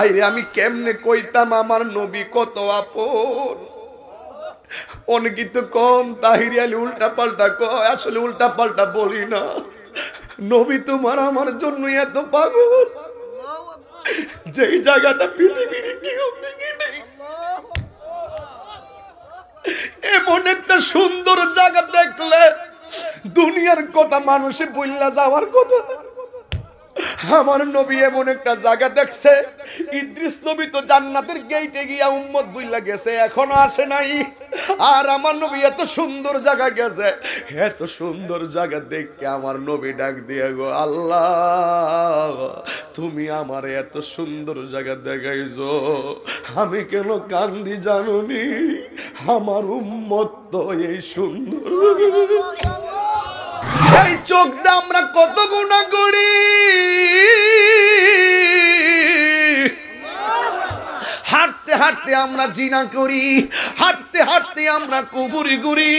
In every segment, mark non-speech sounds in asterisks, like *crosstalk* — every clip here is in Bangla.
হাইরে আমি কেমনে কইতাম আমার নবী কত আপন অনেকই তো কম তাহিরে আলি উল্টা পাল্টা কয় আসলে উল্টা পাল্টা বলি না নবী তোমার আমার জন্য এত পাগল যেই জায়গাটা পৃথিবীর কেউ এমন একটা সুন্দর জায়গা দেখলে দুনিয়ার কথা মানুষে বললা যাওয়ার কথা না আমার নবী এমন একটা জায়গা দেখছে ইদ্রিস নবী তো জান্নাতের গেইটে গিয়া উম্মত বুইলা গেছে এখনো আসে নাই আর আমার নবী এত সুন্দর জায়গা গেছে এত সুন্দর জায়গা দেখে আমার নবী ডাক দিয়ে গো আল্লাহ তুমি আমার এত সুন্দর জায়গা দেখাইছো আমি কেন কান্দি জানুনি আমার উম্মত তো এই সুন্দর চোখ দিয়ে আমরা কত গুণা করি হাঁটতে হাঁটতে আমরা জিনা করি হাঁটতে হাঁটতে আমরা কুফুরি করি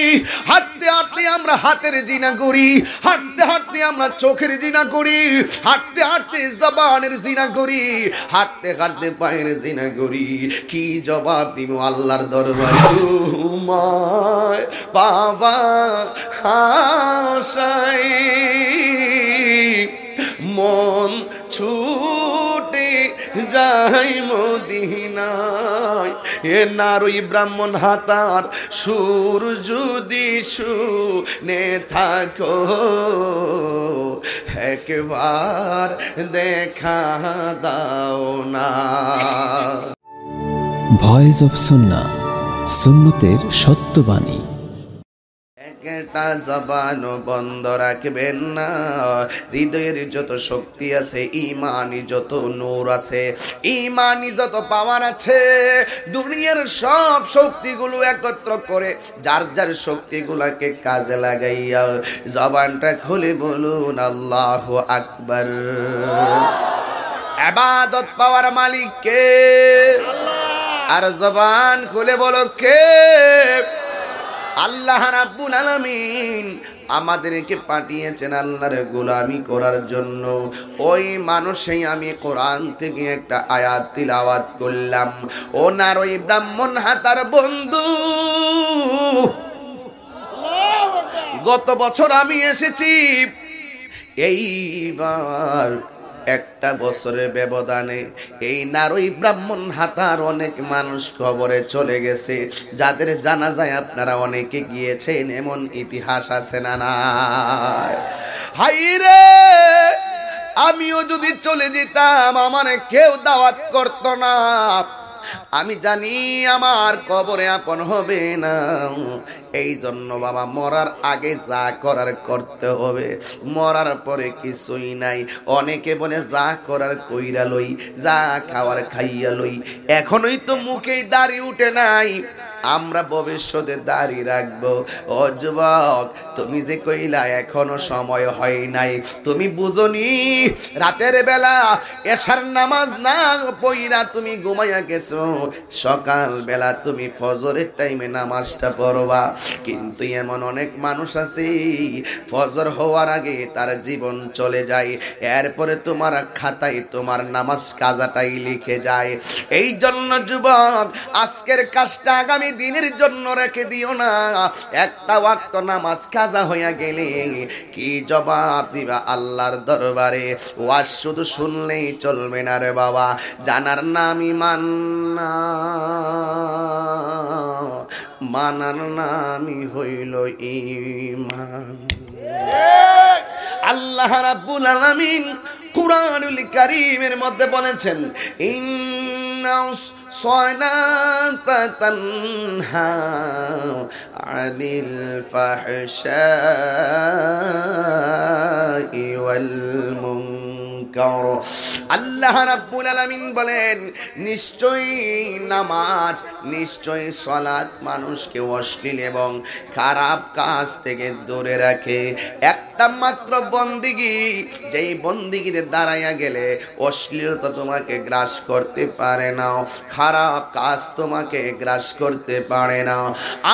হাঁটতে হাঁটতে আমরা হাতের জিনা করি হাঁটতে হাঁটতে আমরা চোখের জিনা করি হাঁটতে হাঁটতে জবানের জিনা করি হাঁটতে হাঁটতে পায়ের জিনা করি কি জবাব দিব আল্লাহর দরবার বাবা আশায় মন ছু যাই মদিনায় এ নারই ব্রাহ্মণ হাতার সুর যদি নে থাকো একবার দেখা দাও না ভয়েস অফ সুন্না সুন্নতের সত্যবাণী এটা জবান বন্ধ রাখবেন না হৃদয়ের যত শক্তি আছে ইমানি যত নূর আছে ইমানি যত পাওয়ার আছে দুনিয়ার সব শক্তিগুলো একত্র করে যার যার শক্তিগুলাকে কাজে লাগাইয়া জবানটা খুলে বলুন আল্লাহ আকবর আবাদত পাওয়ার মালিক কে আর জবান খুলে বলো কে আল্লাহ রাব্বুল আলামিন আমাদেরকে পাঠিয়েছেন আল্লাহর গোলামি করার জন্য ওই মানুষেই আমি কোরআন থেকে একটা আয়াত তিলাওয়াত করলাম ওনার ওই ব্রাহ্মণ হাতার বন্ধু গত বছর আমি এসেছি এইবার একটা বছরের ব্যবধানে এই নারী ব্রাহ্মণ হাতার অনেক মানুষ খবরে চলে গেছে যাদের জানা যায় আপনারা অনেকে গিয়েছেন এমন ইতিহাস আছে না না হাইরে আমিও যদি চলে যেতাম আমার কেউ দাওয়াত করতো না আমি জানি আমার কবরে আপন হবে না এই জন্য বাবা মরার আগে যা করার করতে হবে মরার পরে কিছুই নাই অনেকে বলে যা করার কইরা লই যা খাওয়ার খাইয়া লই এখনই তো মুখেই দাড়ি উঠে নাই আমরা ভবিষ্যতে দাঁড়িয়ে রাখবো অজবক তুমি যে কইলা এখনো সময় হয় নাই তুমি বুঝনি রাতের বেলা এশার নামাজ না পইরা তুমি ঘুমাইয়া গেছো সকাল বেলা তুমি ফজরের টাইমে নামাজটা পড়বা কিন্তু এমন অনেক মানুষ আছে ফজর হওয়ার আগে তার জীবন চলে যায় এরপরে তোমার খাতায় তোমার নামাজ কাজাটাই লিখে যায় এই জন্য যুবক আজকের কাজটা আগামী দিনের জন্য রেখে দিও না একটা ওয়াক্ত নামাজ কাজা হইয়া গেলে কি জবাব দিবা আল্লাহর দরবারে ওয়াজ শুধু শুনলেই চলবে না রে বাবা জানার নাম ইমান না মানার নামই হইল ইমান আল্লাহ রাব্বুল আলামিন কুরআনুল কারীমের মধ্যে বলেছেন ইন إن الصلاة تنهى عن الفحشاء والمنكر আল্লাহ রাব্বুল আলামিন বলেন নিশ্চয়ই নামাজ নিশ্চয়ই সলাৎ মানুষকে অশ্লীল এবং খারাপ কাজ থেকে দূরে রাখে একটা মাত্র বন্দিগি যেই বন্দিগিতে দাঁড়াইয়া গেলে অশ্লীলতা তোমাকে গ্রাস করতে পারে না খারাপ কাজ তোমাকে গ্রাস করতে পারে না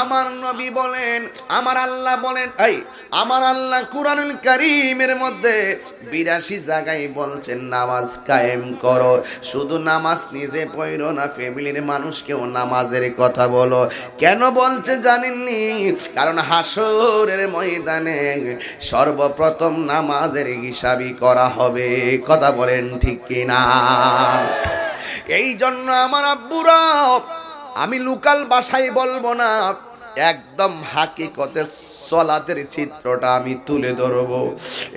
আমার নবী বলেন আমার আল্লাহ বলেন এই আমার আল্লাহ কুরআনুল কারীমের মধ্যে বিরাশি জায়গায় বলছেন নামাজ কায়েম করো শুধু নামাজ নিজে পড়ো না ফ্যামিলির মানুষকেও নামাজের কথা বলো কেন বলছে জানেননি কারণ হাসরের ময়দানে সর্বপ্রথম নামাজের হিসাবই করা হবে কথা বলেন ঠিক কিনা এই জন্য আমার আব্বুরা আমি লোকাল বাসায় বলবো না একদম হাকিকতের সলাতের চিত্রটা আমি তুলে ধরব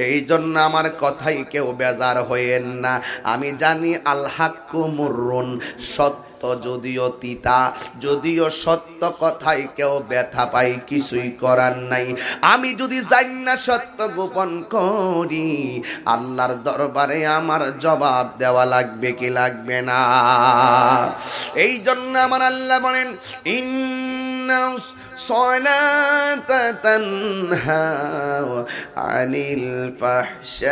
এই জন্য আমার কথাই কেউ বেজার হয়েন না আমি জানি আল্লাহকু মুরুন সত্য যদিও তিতা যদিও সত্য কথাই কেউ ব্যথা পাই কিছুই করার নাই আমি যদি না সত্য গোপন করি আল্লাহর দরবারে আমার জবাব দেওয়া লাগবে কি লাগবে না এই জন্য আমার আল্লাহ বলেন ইন صلاة تنهى عن الفحشاء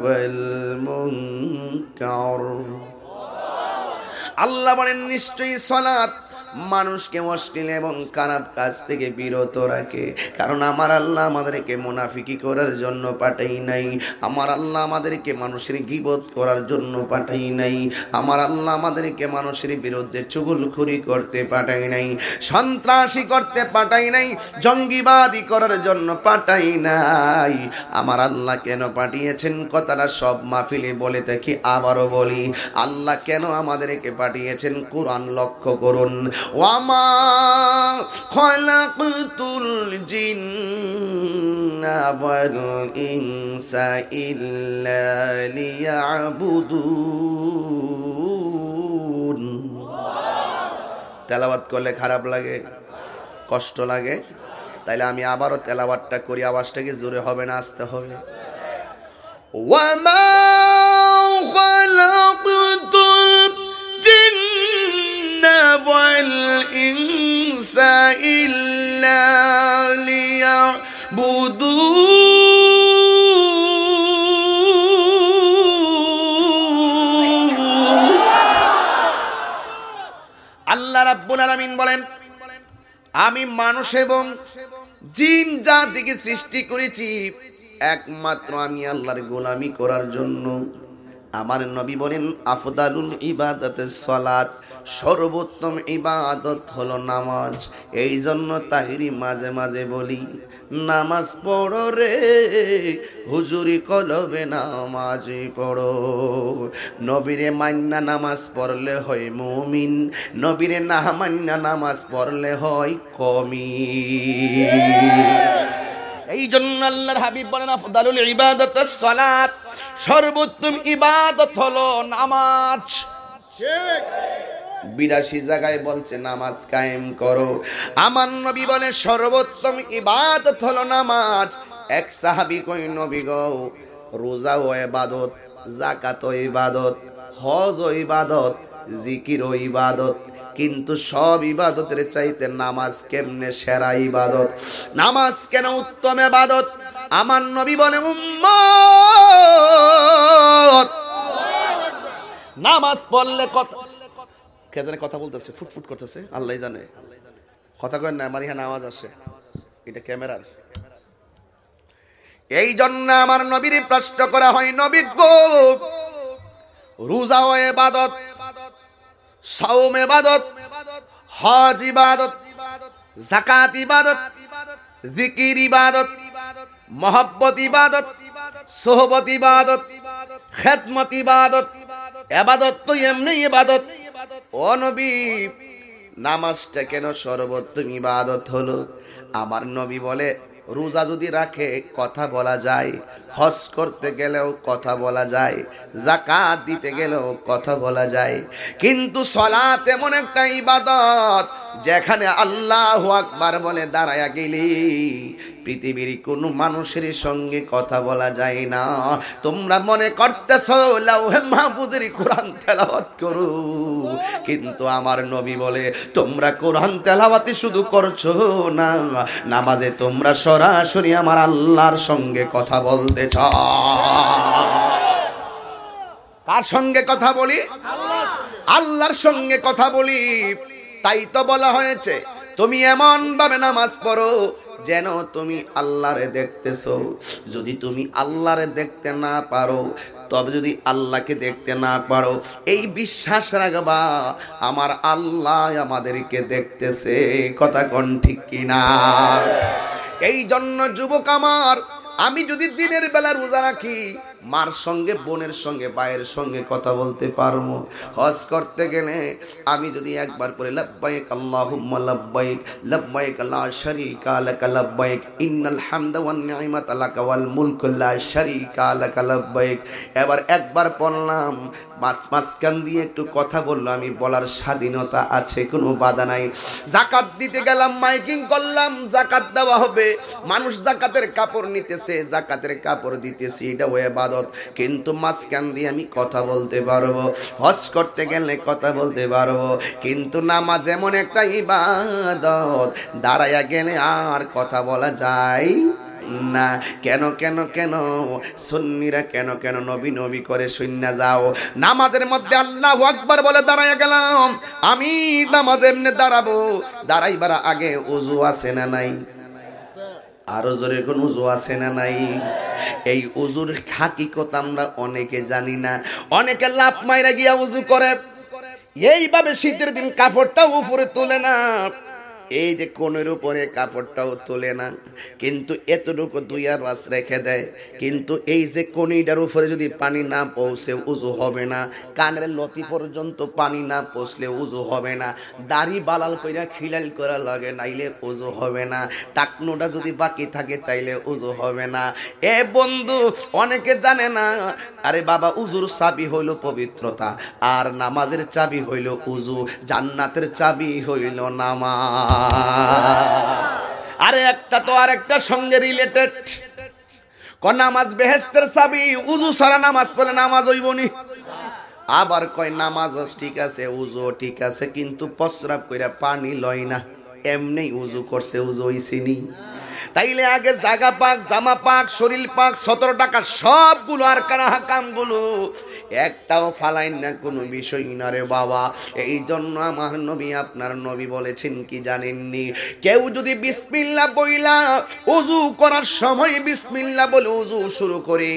والمنكر الله বলেন নিশ্চয়ই صلاة মানুষকে অশ্লীল এবং খারাপ কাজ থেকে বিরত রাখে কারণ আমার আল্লাহ আমাদেরকে মুনাফিকি করার জন্য পাঠাই নাই আমার আল্লাহ আমাদেরকে মানুষের গিবত করার জন্য পাঠাই নাই আমার আল্লাহ আমাদেরকে মানুষের বিরুদ্ধে চুগুলখুরি করতে পাঠাই নাই সন্ত্রাসী করতে পাঠাই নাই জঙ্গিবাদী করার জন্য পাঠাই নাই আমার আল্লাহ কেন পাঠিয়েছেন কথাটা সব মাহফিলে বলে থাকি আবারও বলি আল্লাহ কেন আমাদেরকে পাঠিয়েছেন কোরআন লক্ষ্য করুন ওয়ামা করলে খারাপ লাগে কষ্ট লাগে তাইলে আমি আবারও তেলাবাদটা করি আওয়াজটা কি জোরে হবে না আসতে হবে وما خلقت الجن والإنس إلا ليعبدون আল্লাহ রাব্বুল আলামিন বলেন আমি মানুষ এবং জিন জাতিকে সৃষ্টি করেছি একমাত্র আমি আল্লাহর গোলামি করার জন্য আমার নবী বলেন আফদালুল ইবাদতের সলাৎ সর্বোত্তম ইবাদত হলো নামাজ এই জন্য তাহিরি মাঝে মাঝে বলি নামাজ পড়ো রে হুজুরি কলবে নামাজ পড়ো নবীরে মান্না নামাজ পড়লে হয় মমিন নবীরে না মান্না নামাজ পড়লে হয় কমি এই জন্য আল্লাহর হাবিব বলেন আফদালুল ইবাদতের সলাৎ সর্বোত্তম ইবাদত হলো নামাজ বিরাশি জায়গায় বলছে নামাজ কায়েম করো আমার নবী বলে সর্বোত্তম ইবাদত হলো নামাজ এক সাহাবি কই নবী গো রোজা ও ইবাদত জাকাত ও ইবাদত হজ ও ইবাদত জিকির ও ইবাদত কিন্তু সব ইবাদতের চাইতে নামাজ কেমনে সেরা ইবাদত নামাজ কেন উত্তম ইবাদত আমার নবী বলে উম্ম নামাজ পড়লে কথা কে জানে কথা বলতেছে ফুটফুট করতেছে আল্লাহ জানে কথা কয় না আমার এখানে আসে এটা ক্যামেরার এই জন্য আমার নবীর প্রশ্ন করা হয় নবী গো রোজা ও এবাদত সাওম ইবাদত হজ ইবাদত জাকাত ইবাদত জিকির ইবাদত মহব্বত ইবাদত সোহবত ইবাদত খেদমত ইবাদত এবাদত তো এমনি ইবাদত ও নবী নামাজটা কেন সর্বোত্তম ইবাদত হলো আমার নবী বলে রোজা যদি রাখে কথা বলা যায় হজ করতে গেলেও কথা বলা যায় জাকাত দিতে গেলেও কথা বলা যায় কিন্তু সলাত এমন একটা ইবাদত যেখানে আল্লাহ আকবার বলে দাঁড়ায়া গেলি পৃথিবীর কোনো মানুষের সঙ্গে কথা বলা যায় না তোমরা মনে করতেছ লাউহে মাহফুজের কোরআন তেলাওয়াত করো কিন্তু আমার নবী বলে তোমরা কোরআন তেলাওয়াতে শুধু করছো না নামাজে তোমরা সরাসরি আমার আল্লাহর সঙ্গে কথা বলতে করতে কার সঙ্গে কথা বলি আল্লাহর সঙ্গে কথা বলি তাই তো বলা হয়েছে তুমি এমন ভাবে নামাজ পড়ো যেন তুমি আল্লাহরে দেখতেছ যদি তুমি আল্লাহরে দেখতে না পারো তবে যদি আল্লাহকে দেখতে না পারো এই বিশ্বাস রাখবা আমার আল্লাহ আমাদেরকে দেখতেছে কথা কন ঠিক কিনা এই জন্য যুবক আমার আমি যদি দিনের বেলা রোজা রাখি মার সঙ্গে বোনের সঙ্গে বায়ের সঙ্গে কথা বলতে পারবো হজ করতে গেলে আমি যদি একবার করে লব্বাইক আল্লাহুম্মা লব্বাইক লব্বাইক লা শারীকা লাকা লব্বাইক ইন্নাল হামদা ওয়ান নি'মাতা লাকা ওয়াল মুলক লা শারীকা লাকা লব্বাইক এবার একবার পড়লাম মাঝখান দিয়ে একটু কথা বললো আমি বলার স্বাধীনতা আছে কোনো বাধা নাই জাকাত দিতে গেলাম মাইকিং করলাম জাকাত দেওয়া হবে মানুষ জাকাতের কাপড় নিতেছে জাকাতের কাপড় দিতেছি এটা ও এবাদত কিন্তু মাঝখান দিয়ে আমি কথা বলতে পারবো হজ করতে গেলে কথা বলতে পারবো কিন্তু নামাজ এমন একটা ইবাদত দাঁড়াইয়া গেলে আর কথা বলা যায় না কেন কেন কেন সন্নিরা কেন কেন নবী নবী করে শূন্য যাও নামাজের মধ্যে আল্লাহ আকবর বলে দাঁড়ায় গেলাম আমি নামাজ এমনি দাঁড়াবো দাঁড়াইবার আগে উজু আছে না নাই আরো জোরে কোন উজু আছে না নাই এই উজুর কথা আমরা অনেকে জানি না অনেকে লাভ মাইরা গিয়া উজু করে এইভাবে শীতের দিন কাপড়টা উপরে তুলে না এই যে কোনের উপরে কাপড়টাও তোলে না কিন্তু এতটুকু দুই আর মাস রেখে দেয় কিন্তু এই যে কনিটার উপরে যদি পানি না পৌঁছে উজু হবে না কানের লতি পর্যন্ত পানি না পৌঁছলে উজু হবে না দাড়ি বালাল কইরা খিলাল করা লাগে নাইলে উজু হবে না টাকনোটা যদি বাকি থাকে তাইলে উজু হবে না এ বন্ধু অনেকে জানে না আরে বাবা উজুর চাবি হইল পবিত্রতা আর নামাজের চাবি হইল উজু জান্নাতের চাবি হইল নামাজ আরে একটা তো আর একটা সঙ্গে রিলেটেড কয় নামাজ বেহেস্তের সাবি উজু সারা নামাজ পড়লে নামাজ হইবনি আবার কয় নামাজ ঠিক আছে উজু ঠিক আছে কিন্তু প্রস্রাব কইরা পানি লয় না এমনি উজু করছে উজু হইছিনি তাইলে আগে জাগা পাক জামা পাক শরীর পাক সতেরো টাকা সবগুলো আর কানা হাকামগুলো একটাও ফালাইন না কোনো বিষয় না রে বাবা এই জন্য আমার নবী আপনার নবী বলেছেন কি জানেননি কেউ যদি বিসমিল্লা বইলা উজু করার সময় বিসমিল্লা বলে উজু শুরু করে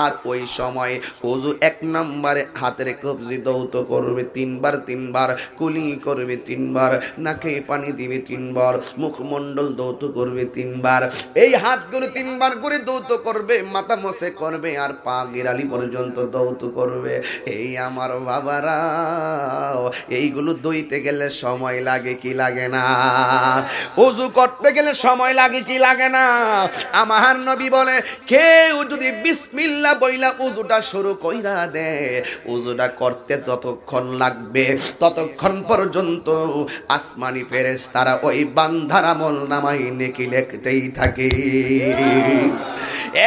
আর ওই সময় উজু এক নম্বরে হাতের কবজি দৌত করবে তিনবার তিনবার কুলি করবে তিনবার নাকে পানি দিবে তিনবার মুখমণ্ডল দৌত করবে তিনবার এই হাতগুলো তিনবার করে দৌত করবে মাথা মশে করবে আর পা গেরালি পর্যন্ত দৌত মতো করবে এই আমার বাবারা এইগুলো দইতে গেলে সময় লাগে কি লাগে না অজু করতে গেলে সময় লাগে কি লাগে না আমার নবী বলে কেউ যদি বিসমিল্লা বইলা উজুটা শুরু কইরা দে উজুটা করতে যতক্ষণ লাগবে ততক্ষণ পর্যন্ত আসমানি ফেরেস তারা ওই বান্ধার আমল নামাই নেকি লেখতেই থাকে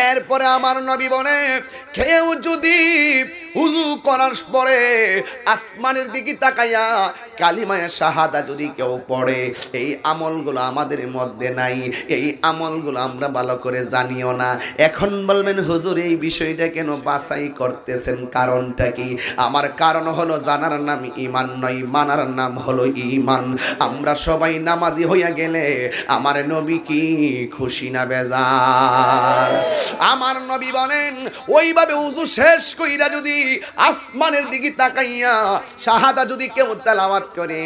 এরপরে আমার নবী বলে কেউ যদি উজু করার পরে আসমানের দিকে তাকাইয়া কালিমায় শাহাদা যদি কেউ পড়ে এই আমলগুলো আমাদের মধ্যে নাই এই আমলগুলো আমরা ভালো করে জানিও না এখন বলবেন হুজুর এই বিষয়টা কেন বাছাই করতেছেন কারণটা কি আমার কারণ হলো জানার নাম ইমান নয় মানার নাম হলো ইমান আমরা সবাই নামাজি হইয়া গেলে আমার নবী কি খুশি না বেজার আমার নবী বলেন ওইভাবে উজু শেষ কইরা যদি আসমানের দিকে তাকাইয়া শাহাদা যদি কেউ তেলাওয়াত করে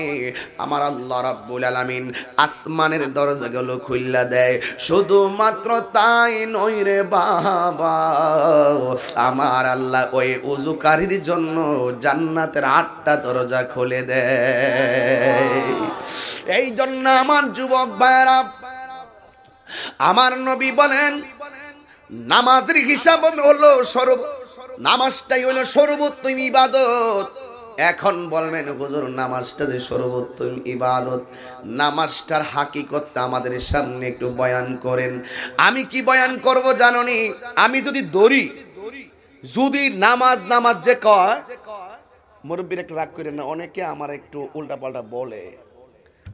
আমার আল্লাহ রাব্বুল আলামিন আসমানের দরজাগুলো খুললা দেয় শুধুমাত্র তাই নই রে বাবা আমার আল্লাহ ওই উজুকারীর জন্য জান্নাতের আটটা দরজা খুলে দেয় এই জন্য আমার যুবক ভাইরা আমার নবী বলেন নামাজের হিসাব হলো সর্ব নামাজটাই হলো সর্বোত্তম ইবাদত এখন বলবেন হুজুর নামাজটা যে সর্বোত্তম ইবাদত নামাজটার হাকিকতটা আমাদের সামনে একটু বয়ান করেন আমি কি বয়ান করব জাননি আমি যদি দড়ি যদি নামাজ নামাজ যে কয় মুরব্বীর একটু রাগ করেন না অনেকে আমার একটু উল্টা পাল্টা বলে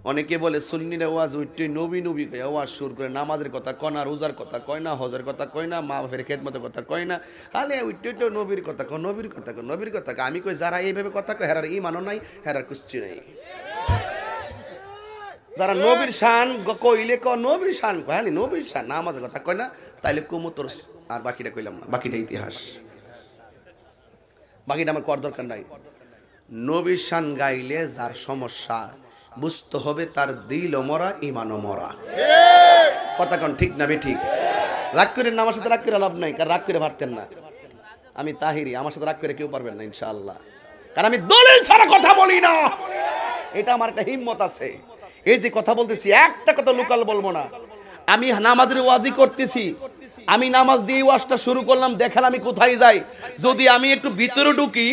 অনেকে বলে সুন্নিরা ওয়াজ উঠতে নবী নবী কয়ে ওয়াজ সুর করে নামাজের কথা কয় না রোজার কথা কয় না হজের কথা কয় না মা বাপের খেদমতের কথা কয় না আলে উঠটই নবীর কথা কয় নবীর কথা কয় নবীর কথা আমি কই যারা এইভাবে কথা কয় হেরার ইমানও নাই হেরার কুস্তি নাই যারা নবীর শান কইলে ক নবীর শান কয় হ্যাঁ নবীর শান নামাজের কথা কয় না তাইলে কুমতর আর বাকিটা কইলাম না বাকিটা ইতিহাস বাকিটা আমার কর দরকার নাই নবীর শান গাইলে যার সমস্যা বুঝতে হবে তার দিল মরা ইমানও মরা কথা কন ঠিক না ঠিক রাগ করে না আমার সাথে রাগ করে লাভ নাই কারণ রাগ করে ভাবতেন না আমি তাহিরি আমার সাথে রাগ করে কেউ পারবেন না ইনশাআল্লাহ কারণ আমি দলিল ছাড়া কথা বলি না এটা আমার একটা হিম্মত আছে এই যে কথা বলতেছি একটা কথা লোকাল বলবো না আমি নামাজের ওয়াজি করতেছি আমি নামাজ দিয়ে ওয়াশটা শুরু করলাম দেখেন আমি কোথায় যাই যদি আমি একটু ভিতরে ঢুকি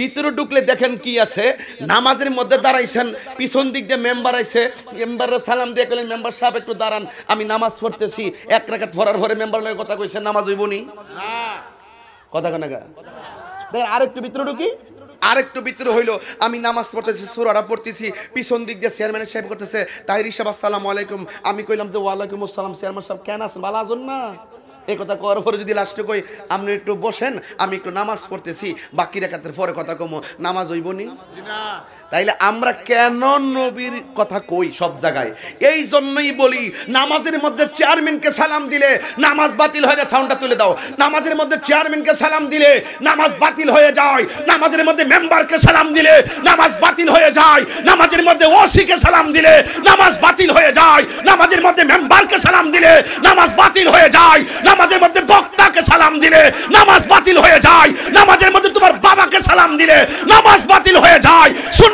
ভিতরে ঢুকলে দেখেন কি আছে নামাজের মধ্যে দাঁড়াইছেন পিছন দিক দিয়ে মেম্বার আইছে মেম্বাররা সালাম দিয়ে গেলেন মেম্বার সাহেব একটু দাঁড়ান আমি নামাজ পড়তেছি এক রাখাত পড়ার পরে মেম্বার লয় কথা কইছে নামাজ হইব নি কথা কেন দেখ আরেকটু ভিতরে ঢুকি আরেকটু ভিতরে হইলো আমি নামাজ পড়তেছি সুরাটা পড়তেছি পিছন দিক দিয়ে চেয়ারম্যান সাহেব করতেছে তাইরি সাহেব আসসালামু আলাইকুম আমি কইলাম যে ওয়ালাইকুম আসসালাম চেয়ারম্যান সাহেব কেন আছেন ভালো আছেন না এই কথা কওয়ার পরে যদি লাস্টে কই আপনি একটু বসেন আমি একটু নামাজ পড়তেছি বাকি রেখাতের পরে কথা কমো নামাজ হইব নি তাইলে আমরা কেন নবীর কথা কই সব জায়গায় এই জন্যই বলি নামাজের মধ্যে চেয়ারম্যানকে সালাম দিলে নামাজ বাতিল হয়ে যায় সাউন্ডটা তুলে দাও নামাজের মধ্যে চেয়ারম্যানকে সালাম দিলে নামাজ বাতিল হয়ে যায় নামাজের মধ্যে মেম্বারকে সালাম দিলে নামাজ বাতিল হয়ে যায় নামাজের মধ্যে ওসিকে সালাম দিলে নামাজ বাতিল হয়ে যায় নামাজের মধ্যে মেম্বারকে সালাম দিলে নামাজ বাতিল হয়ে যায় নামাজের মধ্যে বক্তাকে সালাম দিলে নামাজ বাতিল হয়ে যায় নামাজের মধ্যে তোমার বাবাকে সালাম দিলে নামাজ বাতিল হয়ে যায় শুন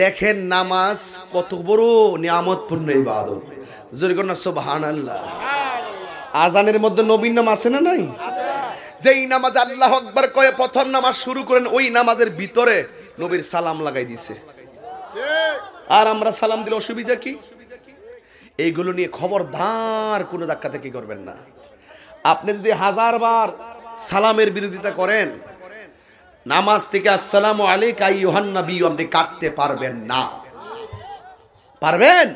দেখেন নামাজ কত বড় পূর্ণ ইবাদত জোরে কন্যা সোবাহান আল্লাহ আজানের মধ্যে নবীন নাম আছে না নাই যেই নামাজ আল্লাহ আকবার কয়ে প্রথম নামাজ শুরু করেন ওই নামাজের ভিতরে নবীর সালাম লাগাই দিছে আর আমরা সালাম দিলে অসুবিধা কি এইগুলো নিয়ে খবরদার কোনো ধাক্কা থেকে করবেন না আপনি যদি হাজার বার সালামের বিরোধিতা করেন নামাজ থেকে আসসালাম আলিকা ইহান্নবী আপনি কাটতে পারবেন না পারবেন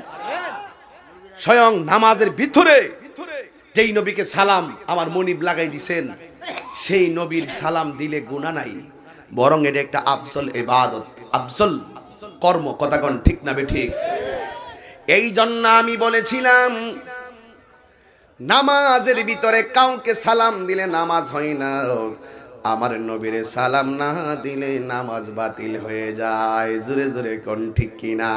স্বয়ং নামাজের ভিতরে যেই নবীকে সালাম আমার মনিব লাগাই দিছেন সেই নবীর সালাম দিলে গুণা নাই বরং এটা একটা আফসল এবাদত আফসল কর্ম কথাগণ ঠিক না ঠিক এই জন্য আমি বলেছিলাম নামাজের ভিতরে কাউকে সালাম দিলে নামাজ হয় না আমার নবীরে সালাম না দিলে নামাজ বাতিল হয়ে যায় জোরে জোরে কোন ঠিক কিনা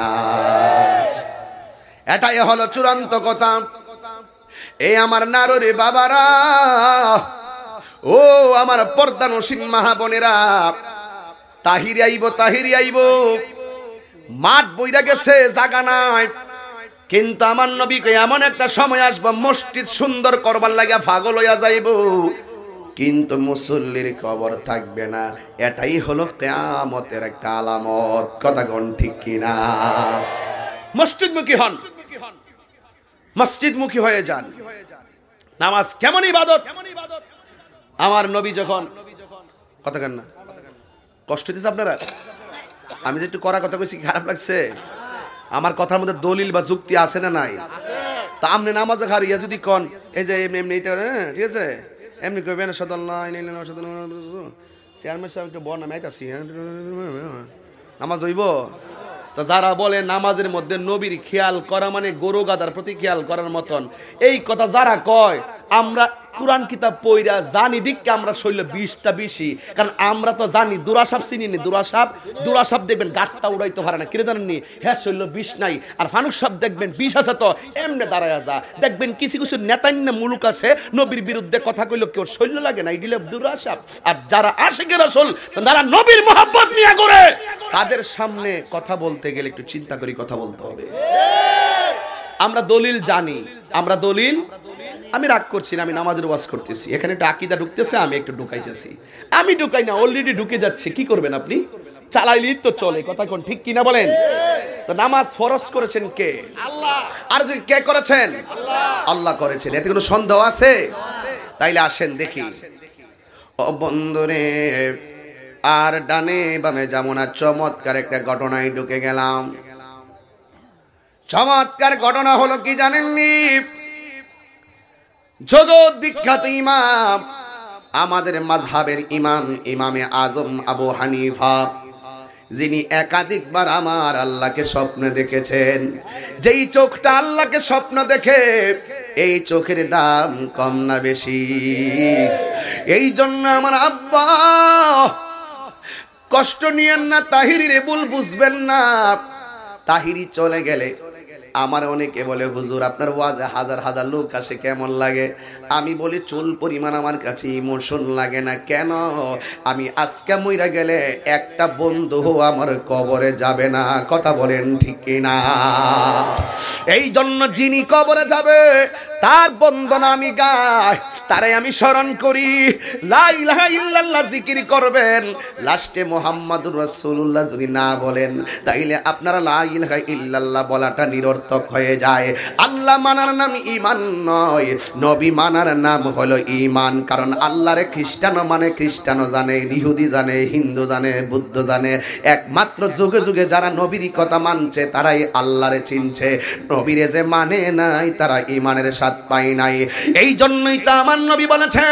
এটাই হলো চূড়ান্ত কথা এই আমার নাররে বাবারা ও আমার পর্দা নসীন মাহাবনেরা তাহির আইব তাহিরি আইব মাঠ বইরা গেছে জাগা নাই কিন্তু আমার নবীকে এমন একটা সময় আসবো মসজিদ সুন্দর করবার লাগে ফাগল হইয়া যাইব কিন্তু মুসল্লির কবর থাকবে না এটাই হলো কেয়ামতের একটা আলামত কথা গণ ঠিক কিনা মসজিদমুখী হন মসজিদমুখী হয়ে যান নামাজ কেমন ইবাদত আমার নবী যখন কথা কেন না কষ্ট দিচ্ছে আপনারা আমি যে একটু করা কথা কইছি খারাপ লাগছে আমার কথার মধ্যে দলিল বা যুক্তি আছে না নাই তা আমনে নামাজে হারিয়া যদি কন এই যে এমনি এমনি হ্যাঁ, ঠিক আছে এমনি করবেন সদাল্লাহ চেয়ারম্যান সাহেব একটা বড় নামে আইতাছি নামাজ হইব তো যারা বলে নামাজের মধ্যে নবীর খেয়াল করা মানে গরু গাদার প্রতি খেয়াল করার মতন এই কথা যারা কয় আমরা কোরআন কিতাব পইরা জানি দিককে আমরা শৈল বিশটা বেশি কারণ আমরা তো জানি দুরাসাপ চিনি নি দুরাসাপ দুরাসাপ দেখবেন গাছটা উড়াইতে পারে না কিরে জানেননি হ্যাঁ শৈল বিষ নাই আর ফানুক সাপ দেখবেন বিষ আছে তো এমনি দাঁড়ায় যা দেখবেন কিছু কিছু নেতান্য মুলুক আছে নবীর বিরুদ্ধে কথা কইল কেউ শৈল লাগে না এগুলো দুরাসাপ আর যারা আসে আশেখ রাসুল তারা নবীর মহাব্বত নিয়ে করে তাদের সামনে কথা বলতে গেলে একটু চিন্তা করি কথা বলতে হবে আমরা দলিল জানি আমরা দলিল আমি রাগ করছি না আমি নামাজের ওয়াজ করতেছি এখানে একটা আকিদা ঢুকতেছে আমি একটু ঢুকাইতেছি আমি ঢুকাই না অলরেডি ঢুকে যাচ্ছে কি করবেন আপনি চালাইলি তো চলে কথা কোন ঠিক কিনা বলেন তো নামাজ ফরজ করেছেন কে আল্লাহ আর যদি কে করেছেন আল্লাহ করেছেন এতে কোনো সন্দেহ আছে তাইলে আসেন দেখি ও বন্ধুরে আর ডানে বামে যেমন আর চমৎকার একটা ঘটনায় ঢুকে গেলাম চমৎকার ঘটনা হলো কি জানেননি জগৎ বিখ্যাত ইমাম আমাদের মাঝহাবের ইমাম ইমামে আজম আবু হানিফা যিনি একাধিকবার আমার আল্লাহকে স্বপ্ন দেখেছেন যেই চোখটা আল্লাহকে স্বপ্ন দেখে এই চোখের দাম কম না বেশি এই জন্য আমার আব্বা কষ্ট নিয়েন না তাহিরি রে বুঝবেন না তাহিরি চলে গেলে আমার অনেকে বলে হুজুর আপনার ওয়াজে হাজার হাজার লোক আসে কেমন লাগে আমি বলি চুল পরিমাণ আমার কাছে ইমোশন লাগে না কেন আমি আজকে মইরা গেলে একটা বন্ধু আমার কবরে যাবে না কথা বলেন ঠিক না এই জন্য যিনি কবরে যাবে তার বন্দনা আমি গাই তারে আমি স্মরণ করি লাইলাহা ইল্লাল্লাহ জিকির করবেন লাস্টে মোহাম্মদুর রসুল্লাহ যদি না বলেন তাইলে আপনারা লাইলাহা ইল্লাল্লাহ বলাটা নিরর্থ মারাত্মক হয়ে যায় আল্লাহ মানার নাম ইমান নয় নবী মানার নাম হলো ইমান কারণ আল্লাহরে খ্রিস্টানও মানে খ্রিস্টানও জানে ইহুদি জানে হিন্দু জানে বুদ্ধ জানে একমাত্র যুগে যুগে যারা নবীর কথা মানছে তারাই আল্লাহরে চিনছে নবীরে যে মানে নাই তারা ইমানের স্বাদ পায় নাই এই জন্যই তা আমার নবী বলেছেন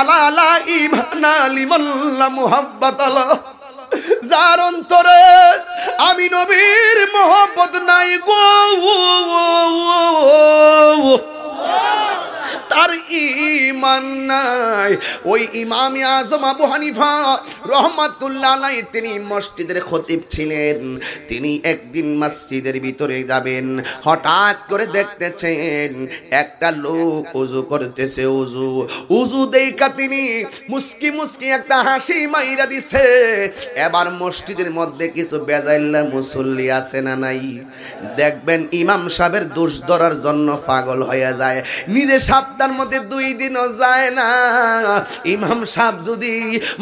আলা আলা ইমান আলিমাল্লা মুহাব্বাত আল্লাহ যার অন্তরে আমি নবীর মোহব্বত নাই গো তার ইমান নাই ওই ইমাম আজম আবু হানিফা রহমতুল্লাহ তিনি মসজিদের খতিব ছিলেন তিনি একদিন মসজিদের ভিতরে যাবেন হঠাৎ করে দেখতেছেন একটা লোক উজু করতেছে উজু উজু দেখা তিনি মুসকি মুসকি একটা হাসি মাইরা দিছে এবার মসজিদের মধ্যে কিছু বেজাইল্লা মুসল্লি আছে না নাই দেখবেন ইমাম সাহেবের দোষ ধরার জন্য পাগল হয়ে যায় নিজে সাপ সপ্তাহের মধ্যে দুই দিনও যায় না ইমাম সাহেব যদি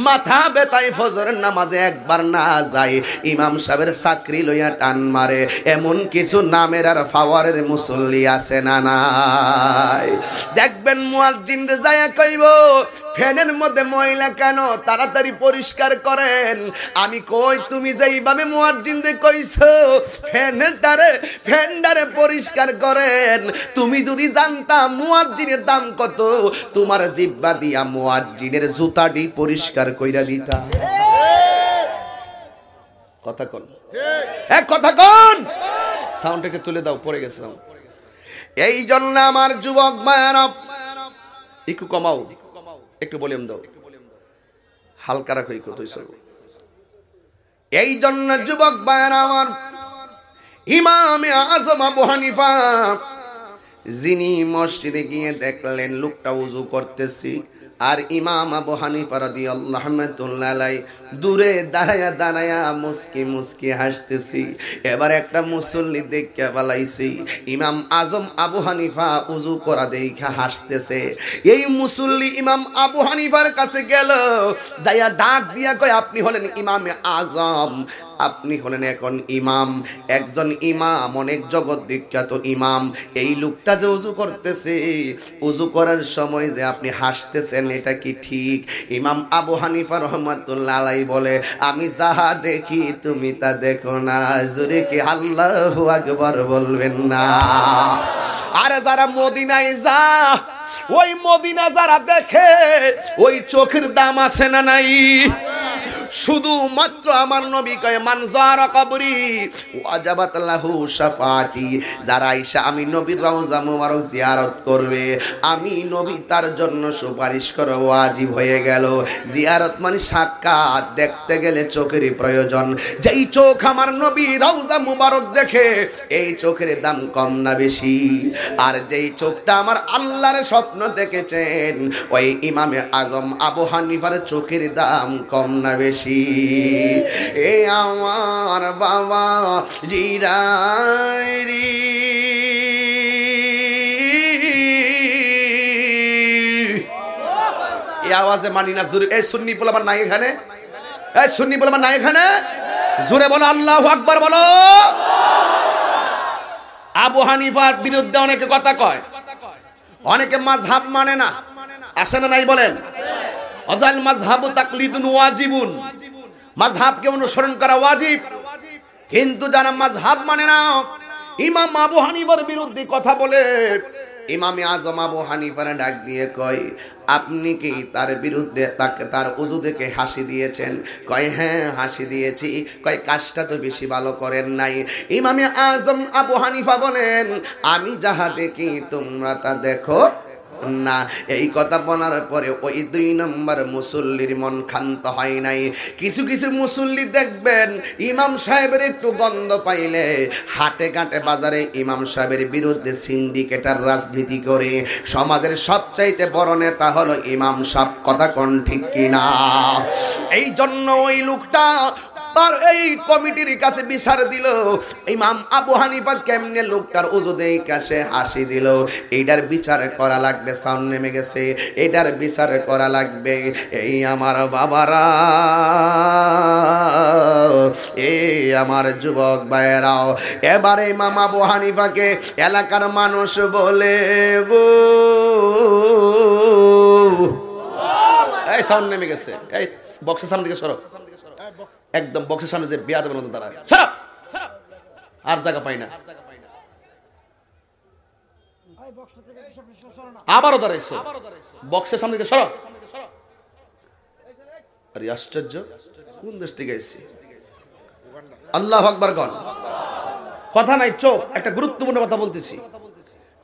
মাথা বেতাই ফজরের নামাজে একবার না যায় ইমাম সাহেবের চাকরি লইয়া টান মারে এমন কিছু নামের আর ফাওয়ারের মুসল্লি আছে না নাই দেখবেন মুয়াজ্জিন যায় কইব ফ্যানের মধ্যে ময়লা কেন তাড়াতাড়ি পরিষ্কার করেন আমি কই তুমি যে এইভাবে মুয়াজ্জিনদের কইছো ফ্যানের তারে ফ্যানডারে পরিষ্কার করেন তুমি যদি জানতাম মোয়ার্জিনের দাম কত তোমার জিব্বা দিয়া মোয়ার্জিনের জুতাটি পরিষ্কার কইরা দিতা কথা কোন এক কথা কোন সাউন্ডটাকে তুলে দাও পড়ে গেছে এই জন্য আমার যুবক মায়ানব একটু কমাও একটু বলিম দাও হালকা রাখো এই এই জন্য যুবক বায়রা আমার ইমামে আজম আবু হানিফা যিনি মসজিদে গিয়ে দেখলেন লোকটা উজু করতেছি আর ইমাম আবু হানিফা রাদিয়াল্লাহু আনহু দূরে দাঁড়ায়া দাঁড়ায়া মুসকি মুসকি হাসতেছি এবার একটা মুসল্লি দেখিয়া বালাইছি ইমাম আজম আবু হানিফা উজু করা দেখা হাসতেছে এই মুসল্লি ইমাম আবু হানিফার কাছে গেল যাইয়া ডাক দিয়া কয় আপনি হলেন ইমাম আজম আপনি হলেন এখন ইমাম একজন ইমাম অনেক জগৎ বিখ্যাত ইমাম এই লোকটা যে উজু করতেছে উজু করার সময় যে আপনি হাসতেছেন এটা কি ঠিক ইমাম আবু হানিফা রহমাতুল্লাহ তাই বলে আমি যাহা দেখি তুমি তা দেখো না জুরি কি আল্লাহ আকবর বলবেন না আর যারা মদিনায় যা ওই মদিনা যারা দেখে ওই চোখের দাম আছে না নাই শুধুমাত্র আমার নবী কয় মানজার কবরি ওয়াজাবাত লাহু শাফাতি যারা আয়েশা আমি নবীর রওজা মুবারক জিয়ারত করবে আমি নবী তার জন্য সুপারিশ করে ওয়াজিব হয়ে গেল জিয়ারত মানে সাক্ষাৎ দেখতে গেলে চোখের প্রয়োজন যেই চোখ আমার নবী রওজা মুবারক দেখে এই চোখের দাম কম না বেশি আর যেই চোখটা আমার আল্লাহর স্বপ্ন দেখেছেন ওই ইমামে আজম আবু হানিফার চোখের দাম কম না বেশি আসি এ আমার বাবা জিরাইরি এই আওয়াজে মানি না জোরে এই সুন্নি পোলাবার নাই এখানে এই সুন্নি পোলাবার নাই এখানে জোরে বলো আল্লাহ আকবার বলো আবু হানিফার বিরুদ্ধে অনেকে কথা কয় অনেকে মাঝহাব মানে না আসে না নাই বলেন অজাল মাঝহাব তাকলিদুন ওয়াজিবুন মাজহাবকে অনুসরণ করা ওয়াজিব কিন্তু যারা মাজহাব মানে না ইমাম আবু হানিফার বিরুদ্ধে কথা বলে ইমামে আজম আবু হানিফার ডাক দিয়ে কয় আপনি কি তার বিরুদ্ধে তাকে তার উজু দেখে হাসি দিয়েছেন কয় হ্যাঁ হাসি দিয়েছি কয় কাজটা তো বেশি ভালো করেন নাই ইমামে আজম আবু হানিফা বলেন আমি যাহা দেখি তোমরা তা দেখো না এই কথা বলার পরে ওই দুই নম্বর মুসল্লির মন ক্ষান্ত হয় নাই কিছু কিছু মুসল্লি দেখবেন ইমাম সাহেবের একটু গন্ধ পাইলে হাটে কাটে বাজারে ইমাম সাহেবের বিরুদ্ধে সিন্ডিকেটার রাজনীতি করে সমাজের সবচাইতে বড় নেতা হলো ইমাম সাহেব কথা কোন ঠিক কিনা এই জন্য ওই লোকটা তার এই কমিটির কাছে বিচার দিল ইমাম আবু হানিফা কেমনে লোকটার ওজুদে কাছে হাসি দিল এইটার বিচার করা লাগবে সাউন্ড নেমে গেছে এটার বিচার করা লাগবে এই আমার বাবারা এই আমার যুবক ভাইয়েরাও এবারে ইমাম আবু হানিফাকে এলাকার মানুষ বলে গো এই সাউন্ড নেমে গেছে এই বক্সের সামনে দিকে সরো একদম বক্সের সামনে যে বিয়া দেবেন তারা আর জায়গা পাই না আবারও দাঁড়াইছে বক্সের সামনে সরব আরে আশ্চর্য কোন দেশ থেকে এসেছি আল্লাহ আকবর গণ কথা নাই চোখ একটা গুরুত্বপূর্ণ কথা বলতেছি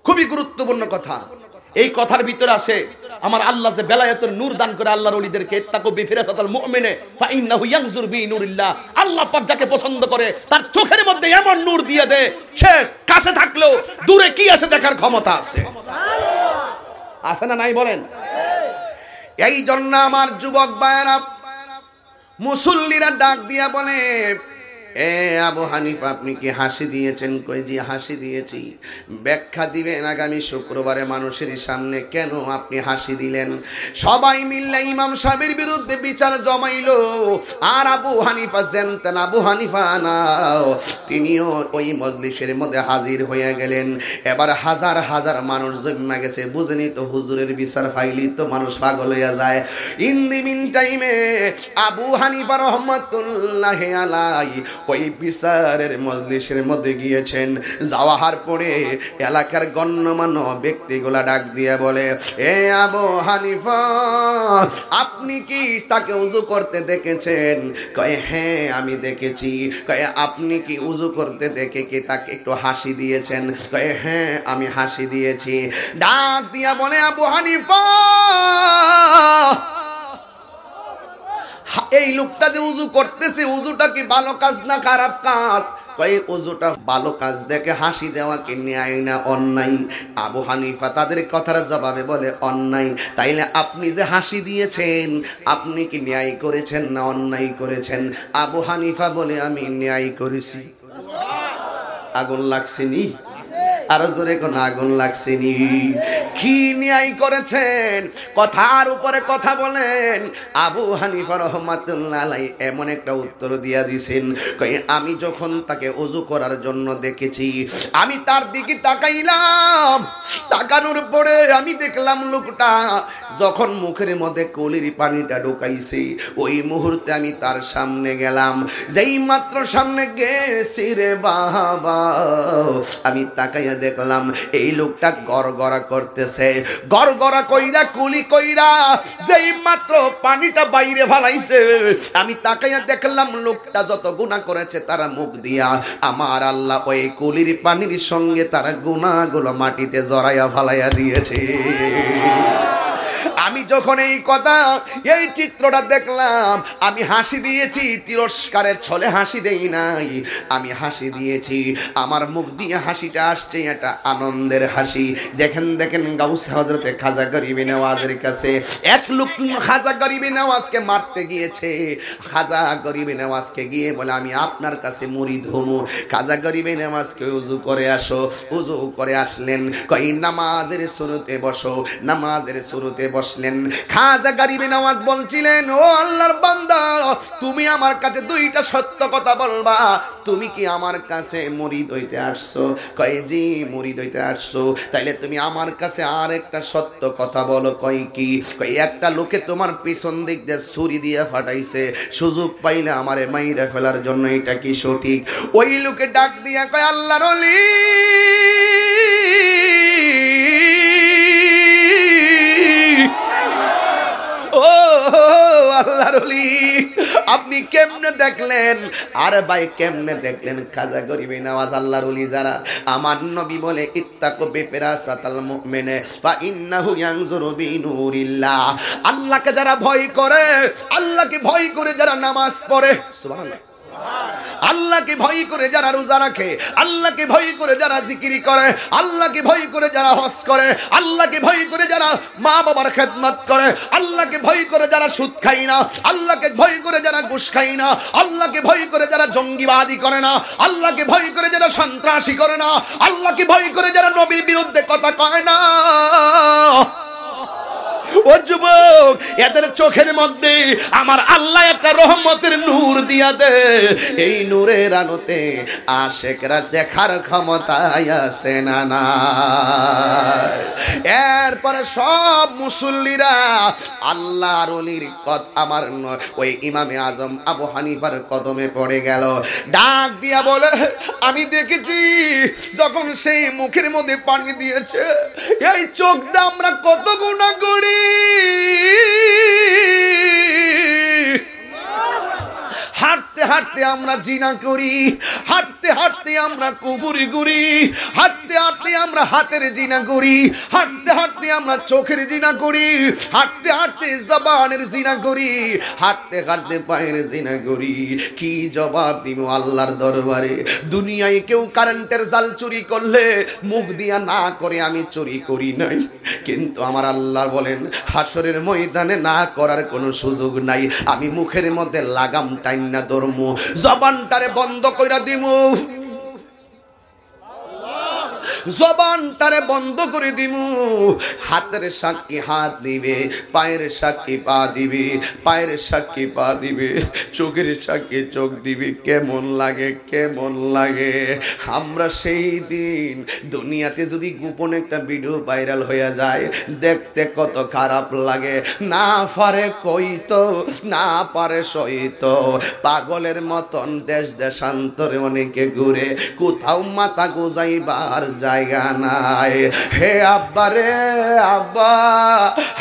খুবই গুরুত্বপূর্ণ কথা এই কথার ভিতরে আসে আমার আল্লাহ যে বেলায়তের নূর দান করে আল্লাহ রলিদেরকে ইত্তাকু বি ফিরাসাতাল মুমিনে ফা ইন্নাহু ইয়ানজুর বি নূরিল্লাহ আল্লাহ পাক যাকে পছন্দ করে তার চোখের মধ্যে এমন নূর দিয়ে দেয় সে কাছে থাকলেও দূরে কি আছে দেখার ক্ষমতা আছে আছে না নাই বলেন এই জন্য আমার যুবক বায়রা মুসল্লিরা ডাক দিয়া বলে এ আবু হানিফা আপনি কি হাসি দিয়েছেন কই যে হাসি দিয়েছি ব্যাখ্যা দিবেন আগামী শুক্রবারে মানুষের সামনে কেন আপনি হাসি দিলেন সবাই মিললে ইমাম সাহেবের বিরুদ্ধে বিচার জমাইল আর আবু হানিফা জেনতেন আবু হানিফা না তিনিও ওই মজলিসের মধ্যে হাজির হয়ে গেলেন এবার হাজার হাজার মানুষ জমা গেছে বুঝেনি তো হুজুরের বিচার ফাইলি তো মানুষ পাগল হইয়া যায় ইন দি মিন টাইমে আবু হানিফা রহমতুল্লাহ আলাই ওই বিচারের মজলিসের মধ্যে গিয়েছেন যাওয়ার পরে এলাকার গণ্যমান্য ব্যক্তিগুলা ডাক দিয়ে বলে এ আবু হানিফা আপনি কি তাকে উজু করতে দেখেছেন কয়ে হ্যাঁ আমি দেখেছি কয়ে আপনি কি উজু করতে দেখে কি তাকে একটু হাসি দিয়েছেন কয়ে হ্যাঁ আমি হাসি দিয়েছি ডাক দিয়া বলে আবু হানিফা এই লোকটা যে উজু করতেছে উজুটা কি ভালো কাজ না খারাপ কাজ এই উজুটা ভালো কাজ দেখে হাসি দেওয়া কি ন্যায় না অন্যায় আবু হানিফা তাদের কথার জবাবে বলে অন্যায় তাইলে আপনি যে হাসি দিয়েছেন আপনি কি ন্যায় করেছেন না অন্যায় করেছেন আবু হানিফা বলে আমি ন্যায় করেছি আগুন লাগছে নি আর জোরে কোন আগুন লাগছেনি কি ন্যায় করেছেন কথার উপরে কথা বলেন আবু হানিফা রহমাতুল্লাহ এমন একটা উত্তর দিয়া দিছেন আমি যখন তাকে অজু করার জন্য দেখেছি আমি তার দিকে তাকাইলাম তাকানোর পরে আমি দেখলাম লোকটা যখন মুখের মধ্যে কলির পানিটা ঢুকাইছি ওই মুহূর্তে আমি তার সামনে গেলাম যেই মাত্র সামনে গেছি রে বাবা আমি তাকাইয়া দেখলাম এই লোকটা গড়গড়া করতেছে গড়গড়া কইরা কুলি কইরা যেই মাত্র পানিটা বাইরে ফালাইছে আমি তাকাইয়া দেখলাম লোকটা যত গুণা করেছে তারা মুখ দিয়া আমার আল্লাহ ওই কুলির পানির সঙ্গে তারা গুণাগুলো মাটিতে জড়াইয়া ফালাইয়া দিয়েছে আমি যখন এই কথা এই চিত্রটা দেখলাম আমি হাসি দিয়েছি তিরস্কারের ছলে হাসি দেই নাই আমি হাসি দিয়েছি আমার মুখ দিয়ে হাসিটা আসছে এটা আনন্দের হাসি দেখেন দেখেন গাউস হজরতে খাজা গরিবি নেওয়াজের কাছে এক লোক খাজা গরিবি নেওয়াজকে মারতে গিয়েছে খাজা গরিবি নেওয়াজকে গিয়ে বলে আমি আপনার কাছে মুড়ি ধুমু খাজা গরিবি নেওয়াজকে উজু করে আসো উজু করে আসলেন কই নামাজের শুরুতে বসো নামাজের শুরুতে বসো বসলেন খাজা গারিবে নামাজ বলছিলেন ও আল্লাহর বান্দা তুমি আমার কাছে দুইটা সত্য কথা বলবা তুমি কি আমার কাছে মুরিদ হইতে আসছো কয়ে জি মুরিদ হইতে আসছো তাইলে তুমি আমার কাছে আর একটা সত্য কথা বলো কয় কি কই একটা লোকে তোমার পিছন দিক দিয়ে ছুরি দিয়ে ফাটাইছে সুযোগ পাইলে আমারে মাইরা ফেলার জন্য এটা কি সঠিক ওই লোকে ডাক দিয়া কয় আল্লাহর অলি আল্লাহর আপনি কেমনে দেখলেন আর ভাই কেমনে দেখলেন খাজা গরিবে নামাজ আল্লাহর অলি যারা আমার নবী বলে ইত্তাকু বিফিরাসাতাল মুমিনে ফা ইন্নাহু ইয়ানজুরু বিনুরিল্লাহ আল্লাহকে যারা ভয় করে আল্লাহকে ভয় করে যারা নামাজ পড়ে সুবহানাল্লাহ আল্লাহকে ভয় করে যারা রোজা রাখে আল্লাহকে ভয় করে যারা জিকিরি করে আল্লাহকে ভয় করে যারা হস করে আল্লাহকে ভয় করে যারা মা বাবার খেদমাত করে আল্লাহকে ভয় করে যারা সুদ খাই না আল্লাহকে ভয় করে যারা ঘুষ খাই না আল্লাহকে ভয় করে যারা জঙ্গিবাদী করে না আল্লাহকে ভয় করে যারা সন্ত্রাসী করে না আল্লাহকে ভয় করে যারা নবীর বিরুদ্ধে কথা কয় না ও যুবক এদের চোখের মধ্যে আমার আল্লাহ একটা রহমতের নূর দিয়া দে এই নূরের আলোতে আশেকরা দেখার ক্ষমতায় না না এরপরে সব মুসল্লিরা আল্লাহ রলির আমার ওই ইমামে আজম আবু হানিফার কদমে পড়ে গেল ডাক দিয়া বলে আমি দেখেছি যখন সেই মুখের মধ্যে পানি দিয়েছে এই চোখটা আমরা কত গুণা করি হাত হাঁটতে হাঁটতে আমরা জিনা করি হাঁটতে হাঁটতে আমরা কুফুরি করি হাঁটতে হাঁটতে আমরা হাতের জিনা করি হাঁটতে হাঁটতে আমরা চোখের জিনা করি হাঁটতে হাঁটতে জবানের জিনা করি হাঁটতে হাঁটতে পায়ের জিনা করি কি জবাব দিব আল্লাহর দরবারে দুনিয়ায় কেউ কারেন্টের জাল চুরি করলে মুখ দিয়া না করে আমি চুরি করি নাই কিন্তু আমার আল্লাহ বলেন হাসরের ময়দানে না করার কোনো সুযোগ নাই আমি মুখের মধ্যে লাগাম টাইন না ধর্ম দিমু জবানটারে বন্ধ কইরা দিমু জবান তারে বন্ধ করে দিব হাতের সাক্ষী হাত দিবে পায়ের সাক্ষী পা দিবে পায়ের সাক্ষী পা দিবে চোখের সাক্ষী চোখ দিবে কেমন লাগে কেমন লাগে আমরা সেই দিন দুনিয়াতে যদি গোপন একটা ভিডিও ভাইরাল হয়ে যায় দেখতে কত খারাপ লাগে না পারে কইত না পারে সইত পাগলের মতন দেশ দেশান্তরে অনেকে ঘুরে কোথাও মাথা গোজাইবার যায় জায়গা নাই হে আব্বা রে আব্বা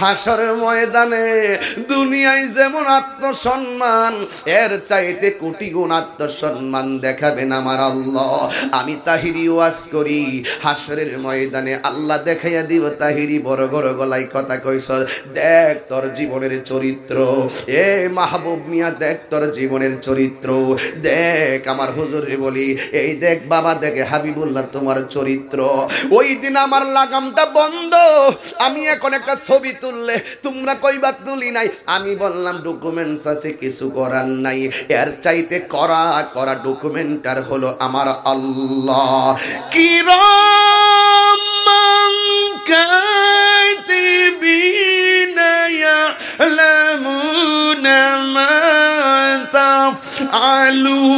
হাসরের ময়দানে দুনিয়ায় যেমন আত্মসম্মান এর চাইতে কোটি গুণ আত্মসম্মান দেখাবেন আমার আল্লাহ আমি তাহিরি ওয়াজ করি হাসরের ময়দানে আল্লাহ দেখাইয়া দিব তাহিরি বড় বড় গলায় কথা কইস দেখ তোর জীবনের চরিত্র এ মাহবুব মিয়া দেখ তোর জীবনের চরিত্র দেখ আমার হুজুরে বলি এই দেখ বাবা দেখে হাবিবুল্লাহ তোমার চরিত্র ওই দিন আমার লাগামটা বন্ধ আমি এখন একটা ছবি তুললে তোমরা কইবার তুলি নাই আমি বললাম ডকুমেন্টস আছে কিছু করার নাই এর চাইতে করা করা ডকুমেন্টার হলো আমার আল্লাহ কিরম আলু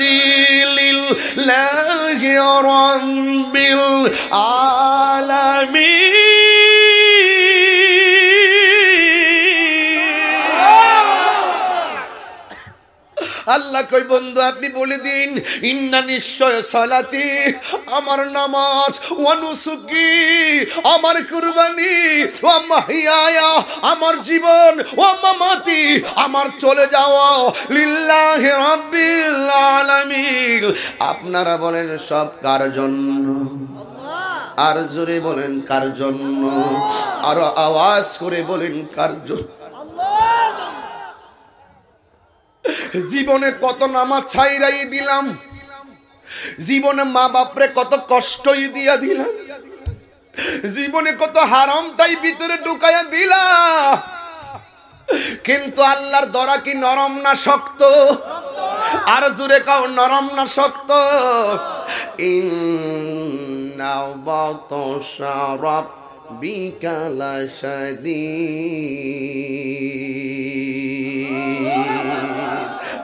لله رب العالمين আল্লাহ কই বন্ধু আপনি বলে দিন ইন্না নিশ্চয় সলাতি আমার নামাজ অনুসুকি আমার কুরবানি ও মাহিয়ায়া আমার জীবন ও মামাতি আমার চলে যাওয়া লিল্লাহি রাব্বিল আলামিন আপনারা বলেন সব কার জন্য আর জোরে বলেন কার জন্য আর আওয়াজ করে বলেন কার জন্য জীবনে কত নামাজ ছাইরাই দিলাম জীবনে মা বাপরে কত কষ্টই দিয়া দিলাম জীবনে কত তাই ভিতরে ঢুকাইয়া দিলাম কিন্তু আল্লাহর দরা কি নরম না শক্ত আর জুরে কাউ নরম না শক্ত বিকালা সদী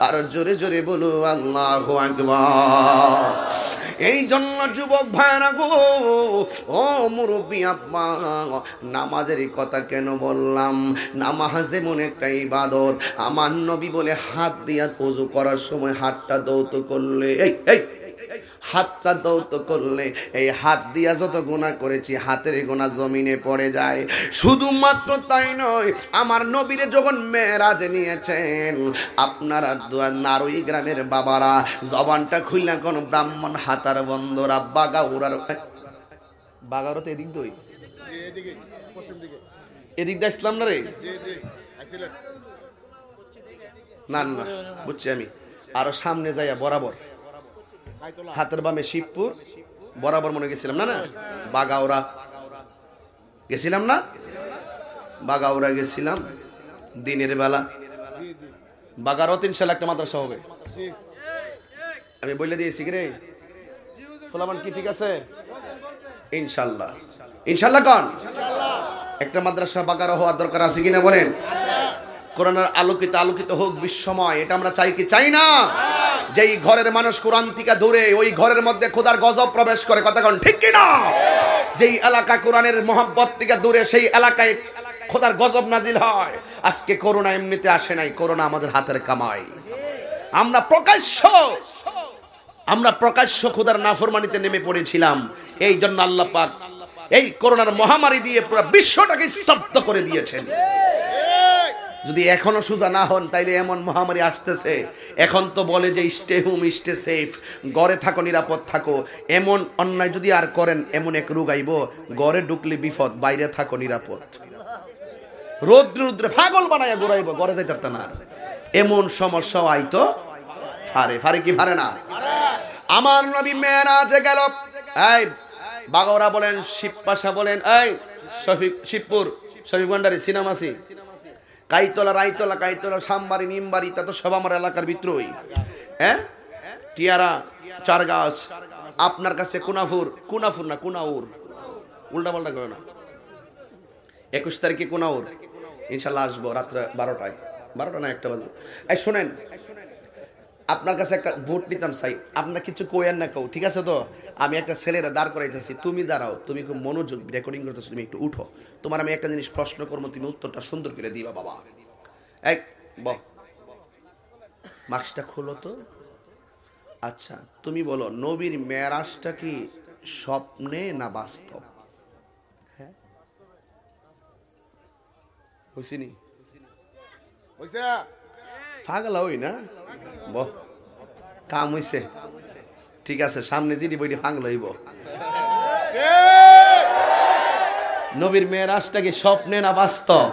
আর জোরে জোরে বলো আল্লাহ এই জন্য যুবক ভাইরা গো ও মুরব্বী আব্বা নামাজের কথা কেন বললাম নামাজ এমন একটা ইবাদত আমার নবী বলে হাত দিয়া পুজো করার সময় হাতটা দৌত করলে এই এই হাতটা দৌত করলে এই হাত দিয়া যত গোনা করেছি হাতের গোনা জমিনে পড়ে যায় শুধুমাত্র তাই নয় আমার নবীরে যখন মেয়েরাজে নিয়েছেন আপনারা নারুই গ্রামের বাবারা জবানটা খুললে কোন ব্রাহ্মণ হাতার বন্ধরা বাগা উড়ার বাগারও তো এদিক দই এদিক দা ইসলাম না রে না না বুঝছি আমি আরো সামনে যাইয়া বরাবর হাতের বামে শিবপুর বরাবর মনে গেছিলাম না না বাগাওরা গেছিলাম না বাগাওরা গেছিলাম দিনের বেলা বাগারও সাল একটা মাদ্রাসা হবে আমি বলে দিয়েছি রে সোলামান কি ঠিক আছে ইনশাল্লাহ ইনশাল্লাহ কন একটা মাদ্রাসা বাগারো হওয়ার দরকার আছে কিনা বলেন করোনার আলোকিত আলোকিত হোক বিশ্বময় এটা আমরা চাই কি চাই না যেই ঘরের মানুষ কোরআন থেকে দূরে ওই ঘরের মধ্যে খোদার গজব প্রবেশ করে কতক্ষণ ঠিক কিনা যেই এলাকা কোরআনের মোহাম্মত থেকে দূরে সেই এলাকায় খোদার গজব নাজিল হয় আজকে করোনা এমনিতে আসে নাই করোনা আমাদের হাতের কামাই আমরা প্রকাশ্য আমরা প্রকাশ্য খোদার নাফরমানিতে নেমে পড়েছিলাম এই জন্য আল্লাহ পাক এই করোনার মহামারী দিয়ে পুরো বিশ্বটাকে স্তব্ধ করে দিয়েছেন যদি এখনো সোজা না হন তাইলে এমন মহামারী আসতেছে এখন তো বলে যে স্টে হোম স্টে সেফ গড়ে থাকো নিরাপদ থাকো এমন অন্যায় যদি আর করেন এমন এক রোগ আইব গড়ে ঢুকলে বিপদ বাইরে থাকো নিরাপদ রৌদ্রে রুদ্রে ফাগল বানাইয়া ঘুরাইব গড়ে যাইতে না এমন সমস্যা আইতো ফারে ফারে কি ফারে না আমার নবী মেয়েরাজে গেল এই বাগরা বলেন শিবপাশা বলেন এই শফিক শিবপুর শফিক ভান্ডারি সিনেমাসি কাইতলা রাইতলা কাইতলা সামবারি নিমবাড়ি তা তো সব আমার এলাকার ভিতরই হ্যাঁ টিয়ারা চার গাছ আপনার কাছে কুনাফুর কুনাফুর না কুনাউর উল্টা পাল্টা করে না একুশ তারিখে কোনাউর ইনশাল্লাহ আসবো রাত্রে বারোটায় বারোটা না একটা বাজে এই শোনেন আপনার কাছে একটা ভোট নিতাম সাই আপনার কিছু কইয়ার না কও ঠিক আছে তো আমি একটা ছেলেরা দাঁড় করাইতেছি তুমি দাঁড়াও তুমি খুব মনোযোগ রেকর্ডিং করতেছো তুমি একটু উঠো তোমার আমি একটা জিনিস প্রশ্ন করবো তুমি উত্তরটা সুন্দর করে দিবা বাবা এক ব মাস্কটা খোলো তো আচ্ছা তুমি বলো নবীর মেয়ারাসটা কি স্বপ্নে না বাস্তব হ্যাঁ নি হয়েছে ফাগলা হই না বহ কাম হইছে ঠিক আছে সামনে যদি বইটি ফাগলা হইব নবীর মেয়ের আশটা কি স্বপ্নে না বাস্তব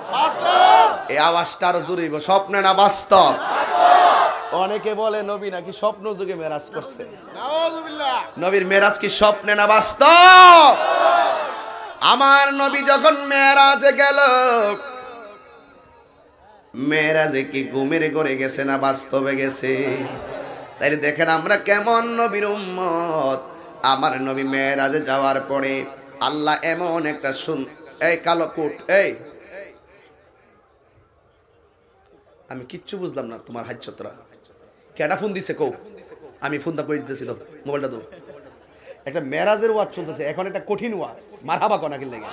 এই আওয়াজটা আরো জোরে স্বপ্নে না বাস্তব অনেকে বলে নবী নাকি স্বপ্ন যুগে মেরাজ করছে নবীর মেরাজ কি স্বপ্নে না বাস্তব আমার নবী যখন মেরাজে গেল মেয়েরা যে কি ঘুমের ঘরে গেছে না বাস্তবে গেছে তাইলে দেখেন আমরা কেমন নবীর উম্মত আমার নবী মেয়েরাজে যাওয়ার পরে আল্লাহ এমন একটা শুন এই কালো কোট এই আমি কিচ্ছু বুঝলাম না তোমার হাজ্যতরা কেটা ফোন দিছে কৌ আমি ফোনটা করে দিতেছি তো মোবাইলটা তো একটা মেরাজের ওয়াজ চলতেছে এখন একটা কঠিন ওয়াজ মারহাবা কনাকে লেগে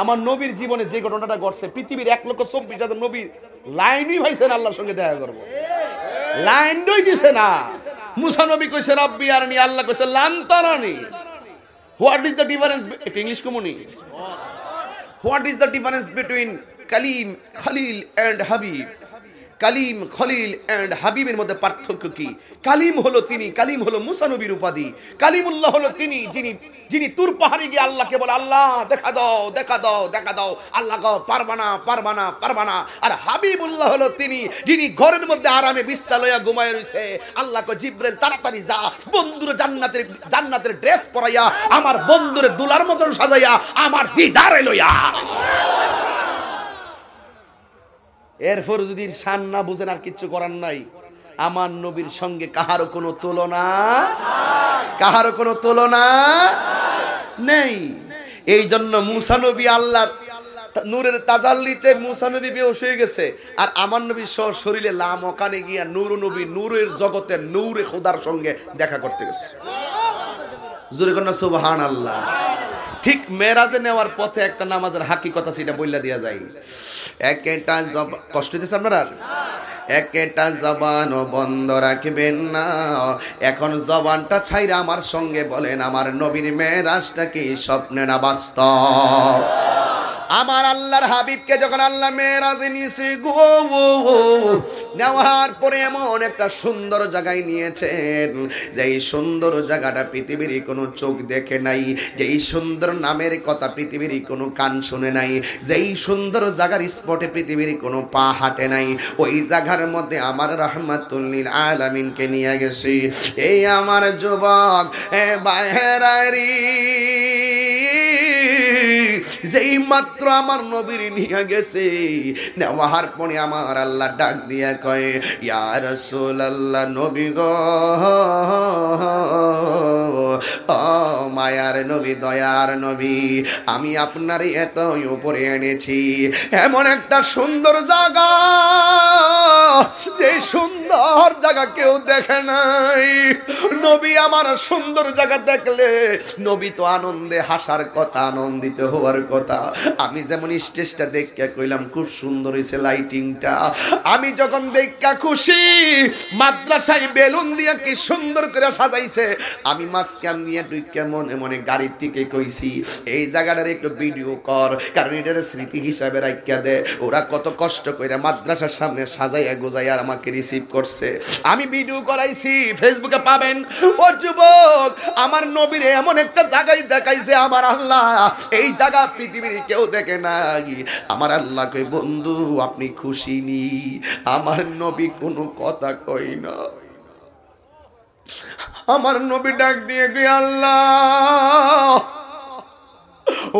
আমার নবীর জীবনে যে ঘটনাটা ঘটছে পৃথিবীর এক লক্ষ চব্বিশ হাজার নবীর লাইনই হয়েছেন আল্লাহর সঙ্গে দেখা করবো লাইন ডই দিছে না মুসা নবী কইছে রাব্বি আর নি আল্লাহ কইছে লান্তারানি হোয়াট ইজ দ্য ডিফারেন্স এটা ইংলিশ কমুনি what is the difference between কালিম খালিল এন্ড হাবিব কালিম খলিল অ্যান্ড হাবিবের মধ্যে পার্থক্য কি কালিম হলো তিনি কালিম হলো মুসানবির উপাধি কালিমুল্লাহ হলো তিনি যিনি যিনি তুর পাহাড়ে গিয়ে আল্লাহকে বলে আল্লাহ দেখা দাও দেখা দাও দেখা দাও আল্লাহ গাও পারবানা পারবানা পারবানা আর হাবিবুল্লাহ হলো তিনি যিনি ঘরের মধ্যে আরামে বিস্তা লইয়া ঘুমায় রয়েছে আল্লাহ জিব্রেল তাড়াতাড়ি যা বন্ধুর জান্নাতের জান্নাতের ড্রেস পরাইয়া আমার বন্ধুর দুলার মতন সাজাইয়া আমার দিদারে লইয়া এরপর যদি সান না বুঝেন আর কিচ্ছু করার নাই আমার নবীর সঙ্গে কাহারও কোনো তুলনা কাহারও কোনো তুলনা নেই এই জন্য মুসানবী আল্লাহ নূরের তাজাল্লিতে মুসানবী বেহস হয়ে গেছে আর আমার নবী সহ শরীরে লাম ওখানে গিয়া নূর নবী নূরের জগতের নূরে খোদার সঙ্গে দেখা করতে গেছে জোরে কন্যা সুবহান আল্লাহ ঠিক মেরাজে নেওয়ার পথে একটা নামাজের হাকি কথা সেটা বললে দিয়া যায় একটা কষ্ট দিতেছে আপনারা একটা জবান ও বন্ধ রাখবেন না এখন জবানটা ছাইরা আমার সঙ্গে বলেন আমার নবীর রাজটা কি স্বপ্নে না বাস্তব আমার আল্লাহর হাবিবকে যখন আল্লাহ মেয়েরাজে নিয়েছে গো নেওয়ার পরে এমন একটা সুন্দর জায়গায় নিয়েছেন যে এই সুন্দর জায়গাটা পৃথিবীর কোনো চোখ দেখে নাই যে এই সুন্দর নামের কথা পৃথিবীর কোনো কান শুনে নাই যে এই সুন্দর জায়গার স্পটে পৃথিবীর কোনো পা হাঁটে নাই ওই জায়গার মধ্যে আমার রহমাতুল্লিল আলামিনকে নিয়ে গেছি এই আমার যুবক এ বাহেরারি যেই মাত্র আমার নবীর নিয়ে গেছে নেওয়ার পরে আমার আল্লাহ ডাক দিয়ে কয়ে ইয়ার সোল আল্লাহ নবী গ মায়ার নবী দয়ার নবী আমি আপনারই এত উপরে এনেছি এমন একটা সুন্দর জায়গা যে সুন্দর জায়গা কেউ দেখে নাই নবী আমার সুন্দর জায়গা দেখলে নবী তো আনন্দে হাসার কথা আনন্দিত হওয়ার হওয়ার কথা আমি যেমন স্টেজটা দেখা কইলাম খুব সুন্দর হয়েছে লাইটিংটা আমি যখন দেখা খুশি মাদ্রাসায় বেলুন দিয়া কি সুন্দর করে সাজাইছে আমি মাঝখান নিয়ে ডুইকা মনে মনে গাড়ির থেকে কইছি এই জায়গাটার একটু ভিডিও কর কারণ এটার স্মৃতি হিসাবে রাখিয়া দে ওরা কত কষ্ট করে মাদ্রাসার সামনে সাজাইয়া গোজাই আর আমাকে রিসিভ করছে আমি ভিডিও করাইছি ফেসবুকে পাবেন ও যুবক আমার নবীরে এমন একটা জায়গায় দেখাইছে আমার আল্লাহ এই জায়গা পৃথিবীর কেউ দেখে নাই আমার আল্লাহ কই বন্ধু আপনি খুশি নি আমার নবী কোনো কথা কই না আমার নবী ডাক দিয়ে গই আল্লাহ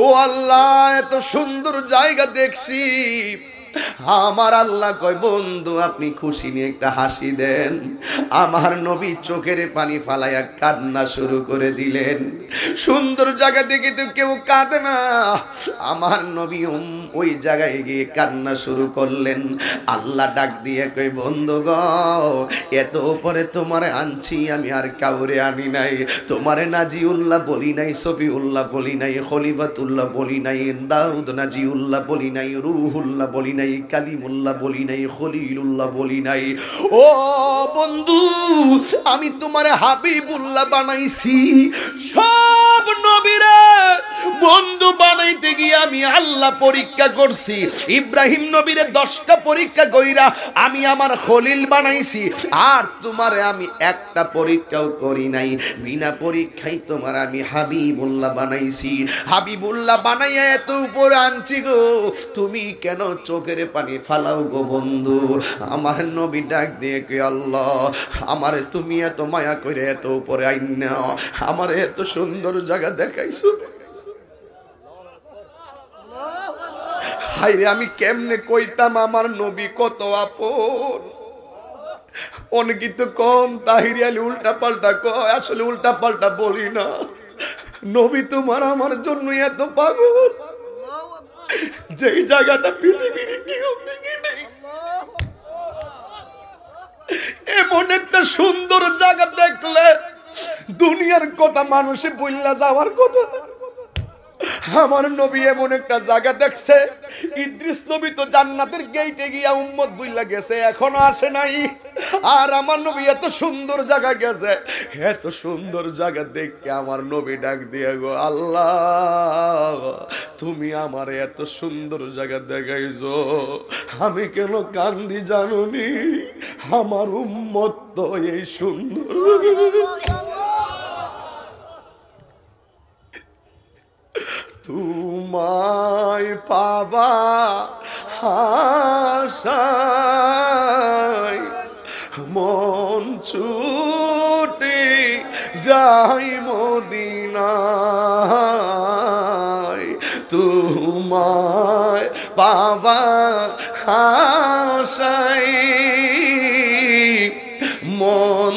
ও আল্লাহ এত সুন্দর জায়গা দেখছি আমার আল্লাহ কয় বন্ধু আপনি খুশি নিয়ে একটা হাসি দেন আমার নবী চোখের পানি ফালাইয়া কান্না শুরু করে দিলেন সুন্দর জায়গা দেখে তো কেউ কাঁদে না আমার নবী ওই জায়গায় গিয়ে কান্না শুরু করলেন আল্লাহ ডাক দিয়ে কই বন্ধু গ এত উপরে তোমার আনছি আমি আর কাউরে আনি নাই তোমার নাজি উল্লাহ বলি নাই সফি উল্লাহ বলি নাই উল্লাহ বলি নাই দাউদ নাজি উল্লাহ বলি নাই রুহ উল্লাহ বলি নাই নাই কালিমুল্লাহ বলি নাই খলিলুল্লাহ বলি নাই ও বন্ধু আমি তোমার হাবিবুল্লাহ বানাইছি সব বন্ধু বানাইতে গিয়ে আমি আল্লাহ পরীক্ষা করছি ইব্রাহিম নবীরে দশটা পরীক্ষা কইরা আমি আমার খলিল বানাইছি আর তোমারে আমি একটা পরীক্ষাও করি নাই বিনা পরীক্ষাই তোমার আমি হাবিবুল্লাহ বানাইছি হাবিবুল্লাহ বানাইয়া এত উপরে আনছি গো তুমি কেন চোখের পানি ফালাও গো বন্ধু আমার নবী ডাক দিয়ে কে আল্লাহ আমার তুমি এত মায়া করে এত উপরে আইন আমার এত সুন্দর জায়গা দেখাইছো হাইরে আমি কেমনে কইতাম আমার নবী কত আপন অনেকই কম তাহিরে আলি উল্টা পাল্টা কয় আসলে উল্টা পাল্টা বলি না নবী তোমার আমার জন্য এত পাগল যেই জায়গাটা পৃথিবীর কেউ এমন একটা সুন্দর জায়গা দেখলে দুনিয়ার কথা মানুষে বললা যাওয়ার কথা না আমার নবী এমন একটা জায়গা দেখছে ইদ্রিস নবী তো জান্নাতের গেইটে গিয়া উম্মত বুইলা গেছে এখনো আসে নাই আর আমার নবী এত সুন্দর জায়গা গেছে এত সুন্দর জায়গা দেখে আমার নবী ডাক দিয়ে গো আল্লাহ তুমি আমার এত সুন্দর জায়গা দেখাইছো আমি কেন কান্দি জানুনি আমার উম্মত তো এই সুন্দর তোমায় পাবা হাসায় মন ছুটি যাই মদিনায় তোমায় পাবা হাসায় মন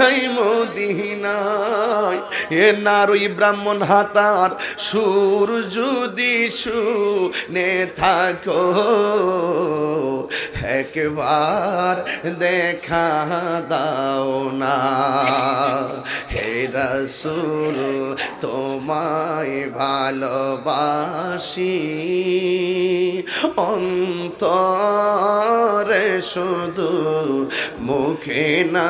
নাই মদিনায় এ নারুই ব্রাহ্মণ হাতার সুর যদি নে থাকো একবার দেখা দাও না হে রসুল তোমায় ভালোবাসি অন্তরে শুধু মুখে না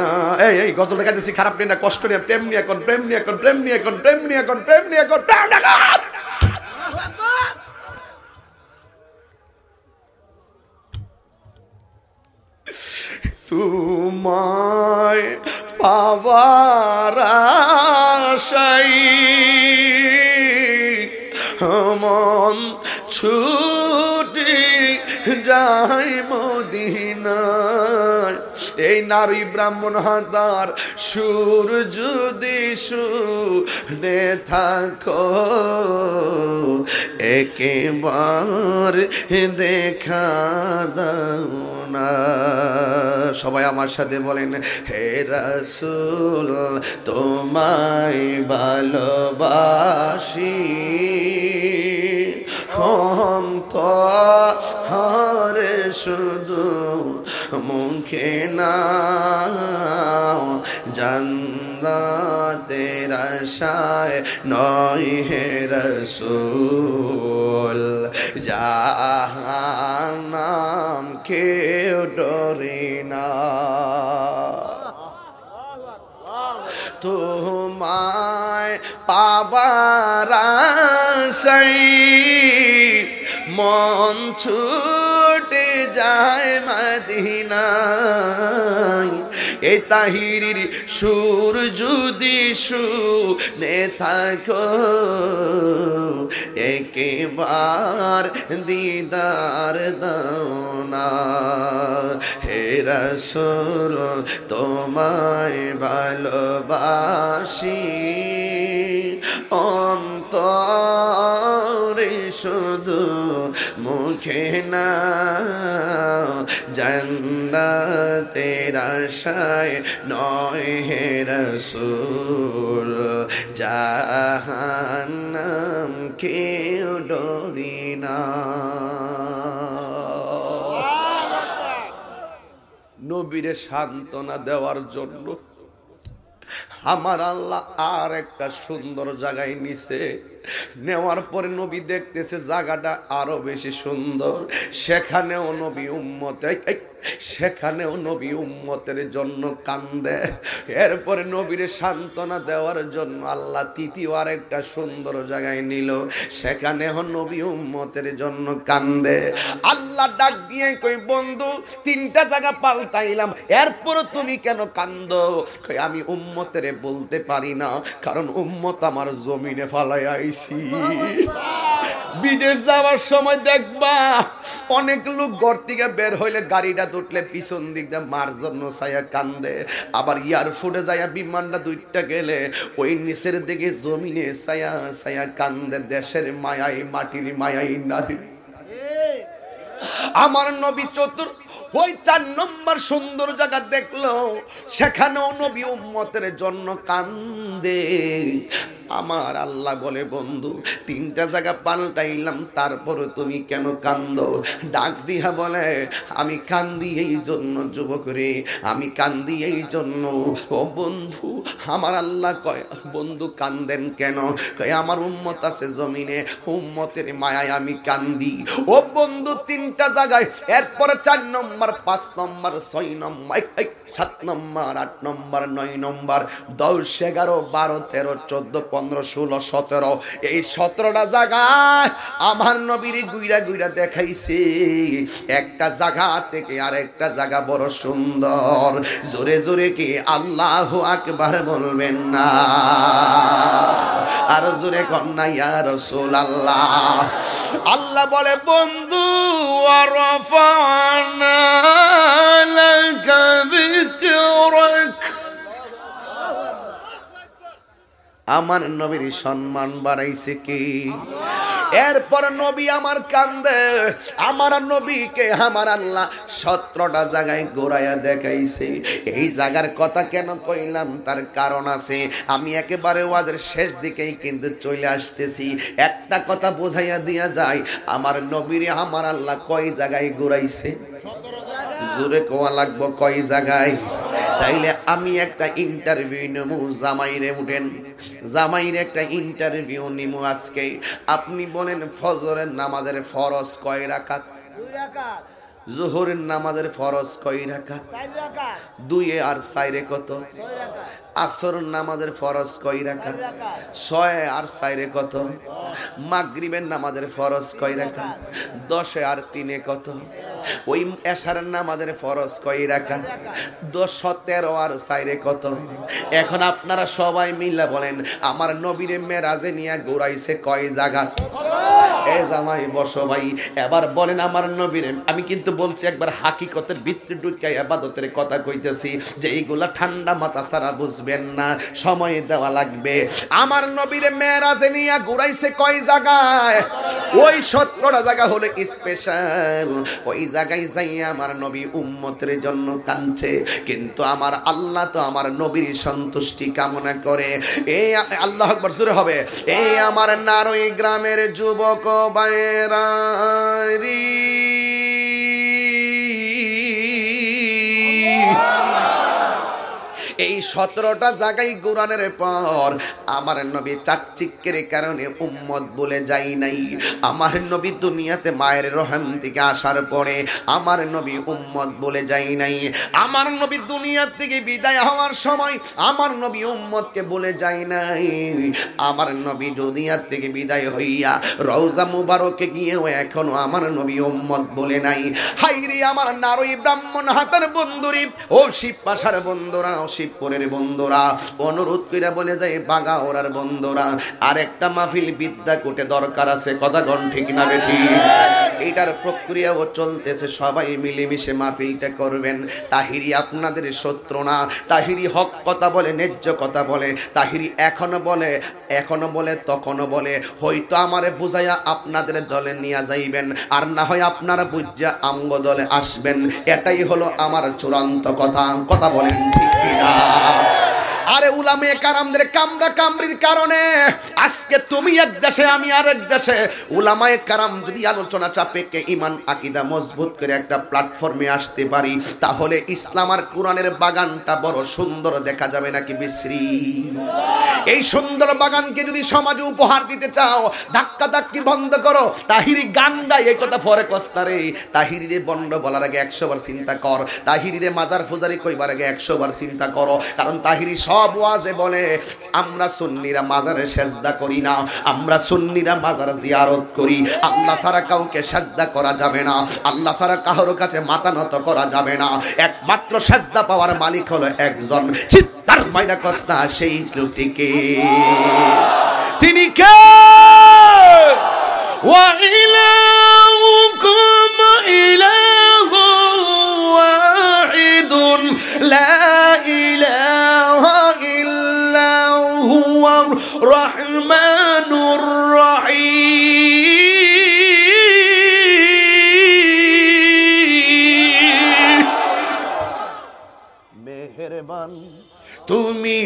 ভাই গজলটা গাইতেছি খারাপ নিয়ে না কষ্ট নিয়ে প্রেম নিয়ে এখন প্রেম নিয়ে এখন প্রেম নিয়ে এখন প্রেম নিয়ে এখন প্রেম নিয়ে এখন প্রেম নিয়ে তোমায় পাওয়ার আশাই মন ছুটি যায় মদিনায় এই নারী ব্রাহ্মণ হাতার সুর যদি শুনে থাকো একেবার দেখা দাও না সবাই আমার সাথে বলেন হে রাসুল তোমায় ভালোবাসি অন্ত হরে শুধু মুখে না জান্দাতে রসায় নয় হে রসুল যাহার নাম কেউ ডরে না তোমায় পাবার সেই মন ছুটে যায় মদিনায় এ তাহিরির সুর যদি নে থাকো একেবার দিদার দৌনা হেরা সুর তোমায় ভালোবাসি অন্তরে শুধু মুখে না জন্দ তেরা নাই নয় হে রসুল জাহান্নাম কেউ ডরি না নবীরে সান্ত্বনা দেওয়ার জন্য আমার আল্লাহ আর একটা সুন্দর জায়গায় নিছে নেওয়ার পরে নবী দেখতেছে জায়গাটা আরো বেশি সুন্দর সেখানেও নবী উম্মতে সেখানে নবী উম্মতের জন্য কান্দে এরপরে নবীর সান্ত্বনা দেওয়ার জন্য আল্লাহ তৃতীয় আরেকটা সুন্দর জায়গায় নিল সেখানে নবী উম্মতের জন্য কান্দে আল্লাহ ডাক দিয়ে কই বন্ধু তিনটা জায়গা পাল্টাইলাম এরপরও তুমি কেন কান্দ আমি উম্মতের বলতে পারি না কারণ উম্মত আমার জমিনে ফালাই আইছি বিদেশ যাওয়ার সময় দেখবা অনেক লোক ঘর থেকে বের হইলে গাড়িটা বিমানটা উঠলে পিছন দিক দিয়ে মার জন্য ছায়া কান্দে আবার এয়ারফোর্টে যায় বিমানটা দুইটা গেলে ওই নিচের দিকে জমিনে ছায়া ছায়া কান্দে দেশের মায়াই মাটির মায়াই নারী আমার নবী চতুর্থ ওই চার নম্বর সুন্দর জায়গা দেখলো সেখানেও নবী উম্মতের জন্য কান্দে আমার আল্লাহ বলে বন্ধু তিনটা জায়গা পাল্টাইলাম তারপরে তুমি কেন কান্দ ডাক দিয়া বলে আমি কান্দি এই জন্য যুবক রে আমি কান্দি এই জন্য ও বন্ধু আমার আল্লাহ কয় বন্ধু কান্দেন কেন কয় আমার উম্মত আছে জমিনে উম্মতের মায়ায় আমি কান্দি ও বন্ধু তিনটা জায়গায় এরপরে চার নম্বর নম্বর পাঁচ নম্বর ছয় নম্বর সাত নম্বর আট নম্বর নয় নম্বর দশ এগারো বারো তেরো চোদ্দ পনেরো ষোলো সতেরো এই সতেরোটা জায়গায় আমার নবীর গুইরা গুইরা দেখাইছে একটা জায়গা থেকে আর একটা জায়গা বড় সুন্দর জোরে জোরে কি আল্লাহ আকবার বলবেন না আর জোরে কন্যা ইয়ার সোল আল্লাহ আল্লাহ বলে বন্ধু আর ফানা আমার নবীর সম্মান বাড়াইছে কি এরপর নবী আমার কান্দে আমার নবীকে আমার আল্লাহ সত্রটা জায়গায় গোড়াইয়া দেখাইছে এই জায়গার কথা কেন কইলাম তার কারণ আছে আমি একেবারে ওয়াজের শেষ দিকেই কিন্তু চলে আসতেছি একটা কথা বোঝাইয়া দিয়া যায় আমার নবীরে আমার আল্লাহ কয় জায়গায় গোড়াইছে জোরে কোয়া লাগবো কয় জায়গায় তাইলে আমি একটা ইন্টারভিউ নেবো জামাইরে উঠেন জামাইর একটা ইন্টারভিউ নিব আজকে আপনি বলেন ফজরের নামাজের ফরজ কয় রাখাত জোহরের নামাজের ফরজ কয় রাখাত দুই আর সাইরে কত আসর নামাজের ফরজ কই রাখা ছয় আর চাইরে কত মাগরিবের নামাজের ফরজ কই রাখা দশে আর তিনে কত ওই এশার নামাজের ফরজ কই রাখা দশ তেরো আর চাইরে কত এখন আপনারা সবাই মিলে বলেন আমার নবীরে মেরাজে নিয়ে গোড়াইছে কয় জায়গা এ জামাই বসো ভাই এবার বলেন আমার নবীর আমি কিন্তু বলছি একবার হাকিকতের ভিত্তি ডুকাই আবাদতের কথা কইতেছি যে এইগুলা ঠান্ডা মাথা সারা বুঝবে আসবেন না সময় দেওয়া লাগবে আমার নবীর মেয়েরাজে নিয়ে ঘুরাইছে কয় জায়গায় ওই সত্তরটা জায়গা হলো স্পেশাল ওই জায়গায় যাই আমার নবী উম্মতের জন্য কাঁদছে কিন্তু আমার আল্লাহ তো আমার নবীর সন্তুষ্টি কামনা করে এই আল্লাহ আকবর সুরে হবে এই আমার নারই গ্রামের যুবক বায়রা সতেরোটা জায়গায় কোরআনের পর আমার নবী চাকচিকের কারণে উম্মত বলে যাই নাই আমার নবী দুনিয়াতে মায়ের রহম থেকে আসার পরে আমার নবী উম্মত বলে যাই নাই আমার নবী দুনিয়ার থেকে বিদায় হওয়ার সময় আমার নবী উম্মতকে বলে যাই নাই আমার নবী দুনিয়ার থেকে বিদায় হইয়া রওজা মুবারকে গিয়েও এখনো আমার নবী উম্মত বলে নাই হাইরে আমার নারী ব্রাহ্মণ হাতের বন্ধুরি ও শিব পাশার বন্ধুরা ও শিব নগরের বন্ধুরা অনুরোধ করে বলে যায় বাগা ওরার বন্ধুরা আর একটা মাহফিল বিদ্যা কোটে দরকার আছে কথা গণ ঠিক না বেঠি এইটার প্রক্রিয়াও চলতেছে সবাই মিলেমিশে মাহফিলটা করবেন তাহিরি আপনাদের শত্রু না তাহিরি হক কথা বলে ন্যায্য কথা বলে তাহিরি এখনো বলে এখনো বলে তখনও বলে হয়তো আমারে বুঝাইয়া আপনাদের দলে নিয়ে যাইবেন আর না হয় আপনারা বুঝা আঙ্গ দলে আসবেন এটাই হলো আমার চূড়ান্ত কথা কথা বলেন ঠিক কিনা final. আরে উলামে কারামদের কামরা কামরির কারণে আজকে তুমি এক দেশে আমি আরেক দেশে উলামায়ে কারাম যদি আলোচনা চাপে কে ইমান আকিদা মজবুত করে একটা প্ল্যাটফর্মে আসতে পারি তাহলে ইসলাম আর কোরআনের বাগানটা বড় সুন্দর দেখা যাবে নাকি বিশ্রী এই সুন্দর বাগানকে যদি সমাজে উপহার দিতে চাও ধাক্কা ধাক্কি বন্ধ করো তাহিরি গান গাই এই কথা পরে কস্তারে তাহিরিরে বন্ড বলার আগে একশো বার চিন্তা কর তাহিরিরে মাজার ফুজারি কইবার আগে একশো বার চিন্তা করো কারণ তাহিরি সব সব ওয়াজে বলে আমরা সুন্নিরা মাজারে সেজদা করি না আমরা সুন্নিরা মাজার জিয়ারত করি আল্লাহ সারা কাউকে সেজদা করা যাবে না আল্লাহ সারা কাহোর কাছে মাথা নত করা যাবে না একমাত্র সেজদা পাওয়ার মালিক হলো একজন চিত্তার মাইনা কস্তা সেই লোকটিকে তিনি কে ওয়া وإلهكم إله واحد لا إله إلا هو الرحمن الرحيم مهربان তুমি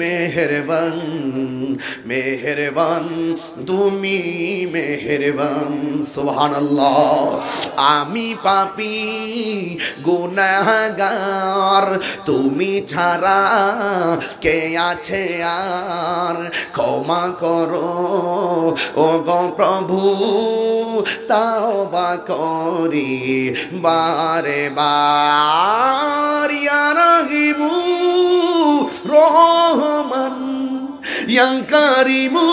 মেহরবান মেহরবান তুমি মেহরবান সোহান আমি পাপি গুনাগার তুমি ছাড়া কে আছে আর ক্ষমা করো ও গো প্রভু তাও বা করি বারে Baria রহিবু Rahman Yang Karimu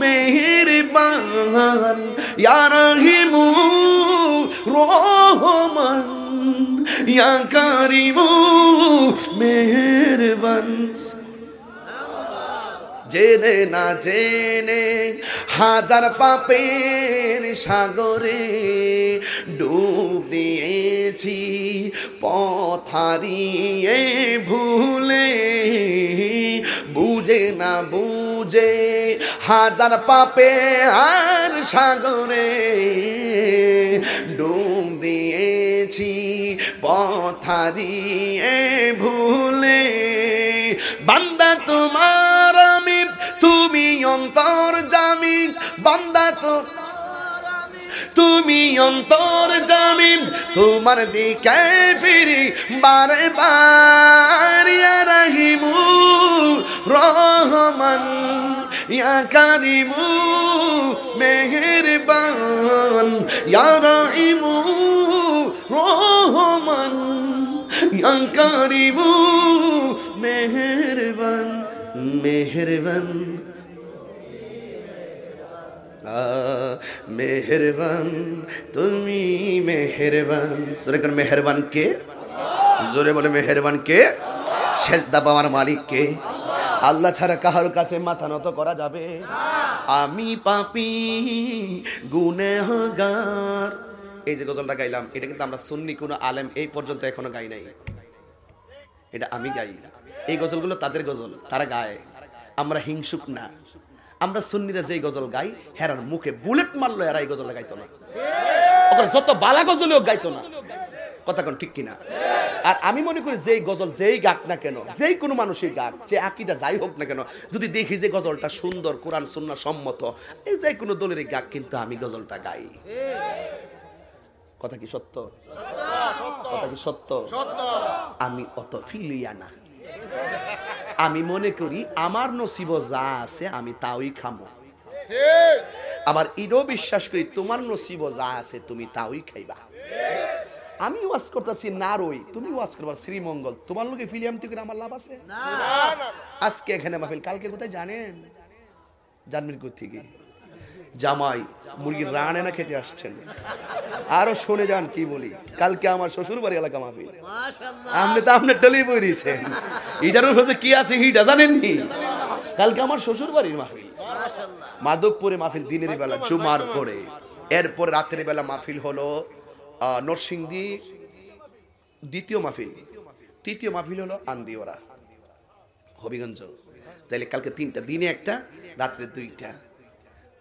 Mehriban Ya Rahimu Rahman জেনে না জেনে হাজার পাপের সাগরে ডুব দিয়েছি পথারিয়ে ভুলে বুঝে না বুঝে হাজার পাপে আর সাগরে ডুব দিয়েছি পথারিয়ে ভুলে বান্দা তোমার তুমি অন্তর জামিন বান্দা তো তুমি অন্তর জামিন তোমার দিকে ফিরি বারে বারিয়া রাহিমু রহমান ইয়া কারিমু মেহেরবান ইয়া রাহিমু রহমান ইয়া কারিমু মেহেরবান মেহেরবান মেহেরবান তুমি মেহেরবান সুরেখান মেহেরবান কে জোরে বলে মেহেরবান কে সেজদা পাওয়ার মালিক কে আল্লাহ ছাড়া কাহার কাছে মাথা নত করা যাবে আমি পাপি গুনেহগার এই যে গজলটা গাইলাম এটা কিন্তু আমরা সুন্নি কোনো আলেম এই পর্যন্ত এখনো গাই নাই এটা আমি গাই এই গজলগুলো তাদের গজল তারা গায় আমরা হিংসুক না আমরা সুন্নিরা যে গজল গাই হেরার মুখে বুলেট মারলো এরা এই গজল গাইতো না যত বালা গজল গাইতো না কথা কোন ঠিক কিনা আর আমি মনে করি যেই গজল যেই গাক না কেন যেই কোনো মানুষই গাক যে আকিদা যাই হোক না কেন যদি দেখি যে গজলটা সুন্দর কোরআন সুন্না সম্মত এই যে কোনো দলেরই গাক কিন্তু আমি গজলটা গাই কথা কি সত্য কথা কি সত্য আমি অত ফিলিয়া না আমি মনে করি আমার নসিব যা আছে আমি তাওই খামো আমার এটাও বিশ্বাস করি তোমার নসিব যা আছে তুমি তাওই খাইবা আমি ওয়াজ করতেছি রই তুমি ওয়াজ করবা শ্রীমঙ্গল তোমার লোকে ফিলিয়াম থেকে আমার লাভ আছে আজকে এখানে মাহফিল কালকে কোথায় জানেন জানবেন থেকে জামাই মুরগির রান এনা খেতে আসছেন আরো শুনে যান কি বলি কালকে আমার শ্বশুর বাড়ি এলাকা মাপি আপনি তো আপনি ডেলিভারি দিয়েছেন হচ্ছে কি আছে হিটা জানেননি কালকে আমার শ্বশুর বাড়ির মাহফিল মাধবপুরে মাহফিল দিনের বেলা জুমার পরে এরপর রাতের বেলা মাহফিল হলো নরসিংদী দ্বিতীয় মাহফিল তৃতীয় মাহফিল হলো আন্দিওরা হবিগঞ্জ তাইলে কালকে তিনটা দিনে একটা রাত্রে দুইটা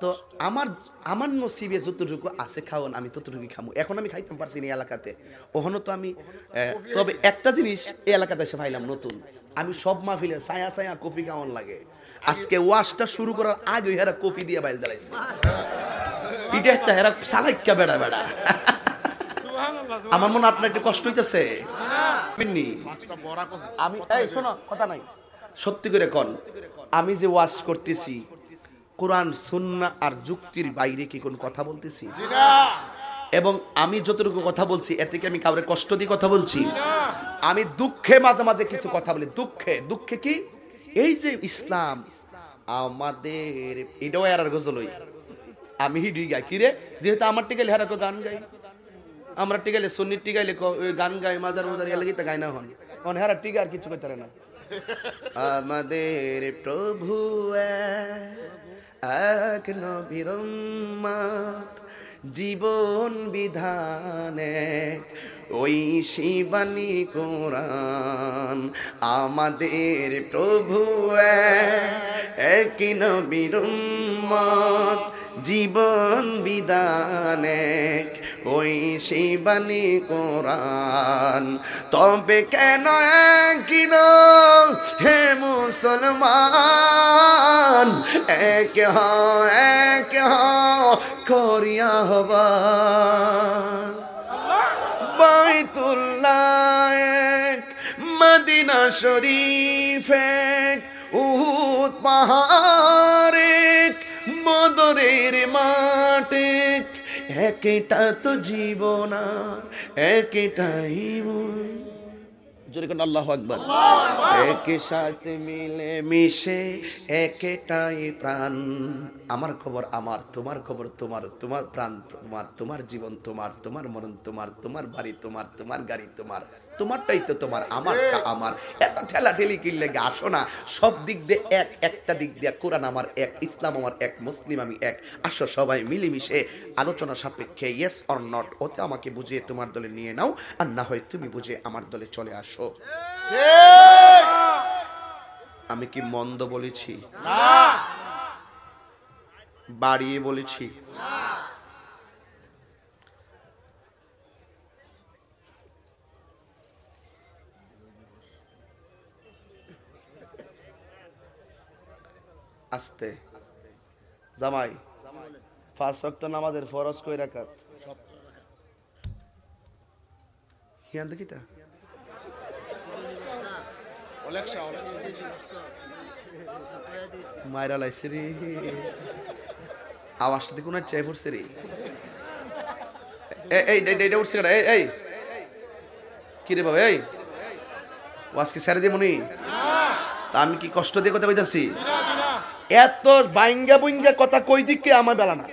তো আমার আমার নসিবে যতটুকু আছে খাওয়ান আমি ততটুকুই খামু এখন আমি খাইতাম পারছি এই এলাকাতে ওখানে তো আমি তবে একটা জিনিস এই এলাকাতে এসে পাইলাম নতুন আমি সব মাহফিলে ছায়া সায়া কফি খাওয়ান লাগে আজকে ওয়াশটা শুরু করার আগে হেরা কফি দিয়ে বাইল দাঁড়াইছে এটা একটা হেরা সালাইকা বেড়া বেড়া আমার মনে আপনার একটু কষ্ট হইতেছে আমি এই শোনো কথা নাই সত্যি করে কন আমি যে ওয়াশ করতেছি কোরআন সুন্না আর যুক্তির বাইরে কি কোন কথা বলতেছি এবং আমি যতটুকু কথা বলছি এ থেকে আমি কাউরে কষ্ট দিয়ে কথা বলছি আমি দুঃখে মাঝে মাঝে কিছু কথা বলি দুঃখে দুঃখে কি এই যে ইসলাম আমাদের এটাও এরার গজলই আমি হিডি গাই কি রে যেহেতু আমার টিকে হেরাকে গান গাই আমরা গেলে সন্নির গেলে গান গাই মাজার মাজার গেলে তা গাই না হন কারণ হেরা টিকা আর কিছু করতে না *laughs* আমাদের প্রভু এক নবীর জীবন বিধানে ওই শিবানী কোরআন আমাদের প্রভু একই নবীর জীবন বিদানে ওই শিবানী কোরআন তবে কেন একই হে মুসলমান এক হ এক হ করিয়া হবা বাইতুল্লাহ এক মদিনা শরীফ এক উহুদ পাহাড় এক বদরের মাঠে একটা তো জীবনা একটাই মন আল্লাহ আকবর একে সাথে মিলে মিশে একেটাই প্রাণ আমার খবর আমার তোমার খবর তোমার তোমার প্রাণ তোমার তোমার জীবন তোমার তোমার মরণ তোমার তোমার বাড়ি তোমার তোমার গাড়ি তোমার তোমারটাই তো তোমার আমারটা আমার এত ঠেলা ঠেলি কিনলে আসো না সব দিক দিয়ে এক একটা দিক দিয়ে কোরআন আমার এক ইসলাম আমার এক মুসলিম আমি এক আসো সবাই মিলেমিশে আলোচনা সাপেক্ষে ইয়েস অর নট ওতে আমাকে বুঝিয়ে তোমার দলে নিয়ে নাও আর না হয় তুমি বুঝে আমার দলে চলে আসো আমি কি মন্দ বলেছি বাড়িয়ে বলেছি না আসতে জামাই নামাজের ফরজ কই রাখাত হিয়ান মায়েরা লাইছে রে আওয়াজটা দেখুন চাই পড়ছে রে এইটা কি রে বাবা এই আমি কি কষ্ট দিয়ে কথা বলতেছি এত বাইঙ্গা বুইঙ্গা কথা কই দিকে আমার বেলা না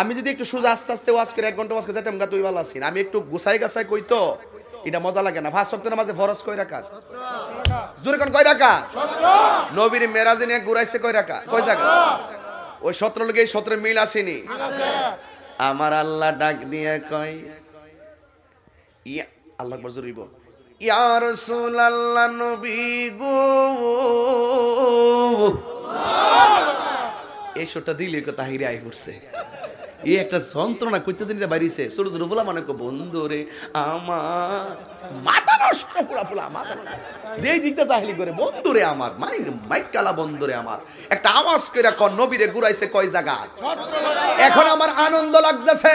আমি যদি একটু সোজা আস্তে আস্তে ওয়াজ করে এক ঘন্টা ওয়াজ করে যাইতাম গা তুই ভালো আছি আমি একটু গোসাই গাছাই কই তো এটা মজা লাগে না ফার্স্ট সত্য মাঝে ফরজ কই রাখা জোরে কোন কই রাখা নবীর মেরাজে নিয়ে ঘুরাইছে কই রাখা কই জায়গা ওই সতেরো লোকে এই মিল আসেনি আমার আল্লাহ ডাক দিয়ে কয় ইয়া আল্লাহ বজরিব ইয়া রাসূল আল্লাহ নবী গো এই শোটা দিলে কথা হিরে আই পড়ছে এই একটা যন্ত্রণা করতেছেন এটা বাড়িছে ছোট ছোট ফুলা মানে বন্ধু রে আমার মাথা নষ্ট ফুলা ফুলা আমার যেই দিকটা চাহিলি করে বন্ধু রে আমার মাই কালা বন্ধু রে আমার একটা আওয়াজ করে কর নবীরে ঘুরাইছে কয় জায়গা এখন আমার আনন্দ লাগতেছে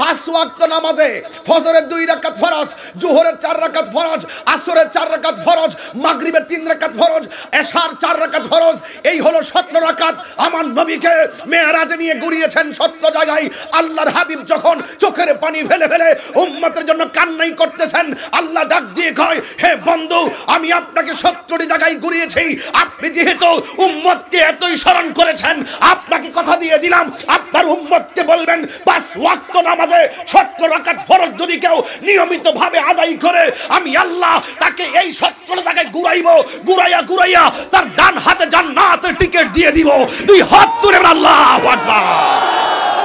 পাঁচ ওয়াক্ত নামাজে ফজরের দুই রাকাত ফরজ জোহরের চার রাকাত ফরজ আসরের চার রাকাত ফরজ মাগরিবের তিন রাকাত ফরজ এশার চার রাকাত ফরজ এই হলো সতেরো রাকাত আমার নবীকে মেয়েরাজে নিয়ে ঘুরিয়েছেন সতেরো জায়গায় নাই আল্লাহর হাবিব যখন চোখের পানি ফেলে ফেলে উম্মতের জন্য কান্নাই করতেছেন আল্লাহ ডাক দিয়ে কয় হে বন্ধু আমি আপনাকে সত্তরটি জায়গায় ঘুরিয়েছি আপনি যেহেতু উম্মতকে এতই স্মরণ করেছেন আপনাকে কথা দিয়ে দিলাম আপনার উম্মতকে বলবেন পাঁচ ওয়াক্ত নামাজে সত্য রাকাত ফরজ যদি কেউ নিয়মিতভাবে আদায় করে আমি আল্লাহ তাকে এই সত্তর জায়গায় ঘুরাইব ঘুরাইয়া ঘুরাইয়া তার ডান হাতে জান্নাতের টিকিট দিয়ে দিব দুই হাত তুলে আল্লাহ আকবার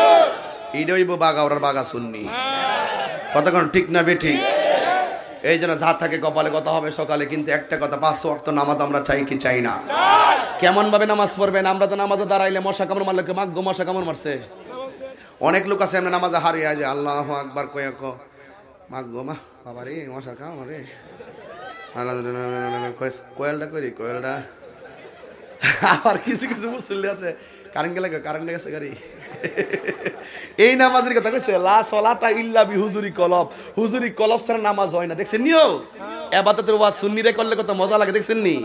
এইটাই বাঘা ওরা বাঘা শুননি কতক্ষণ ঠিক না বে ঠিক এই জন্য যা থাকে কপালে কথা হবে সকালে কিন্তু একটা কথা পাঁচশো অক্ত নামাজ আমরা চাই কি চাই না কেমন ভাবে নামাজ পড়বেন আমরা তো নামাজে দাঁড়াইলে মশা কামড় মারলো মাগ্য মশা কামড় মারছে অনেক লোক আছে আমরা নামাজে হারিয়ে যায় আল্লাহ আকবার কয়ে ক মাগ্য মা বাবা রে মশা কামড় রে কোয়েলটা করি কোয়েলটা আবার কিছু কিছু মুসল্লি আছে কারেন্ট গেলে কারেন্ট গেছে গাড়ি *laughs* এই নামাজের কথা কইছে লা সলাতা ইল্লা বি হুজুরি কলব হুজুরি কলব ছাড়া নামাজ হয় না দেখছেন নিও এবাদতের ওয়াজ সুন্নিরা করলে কত মজা লাগে দেখছেন নি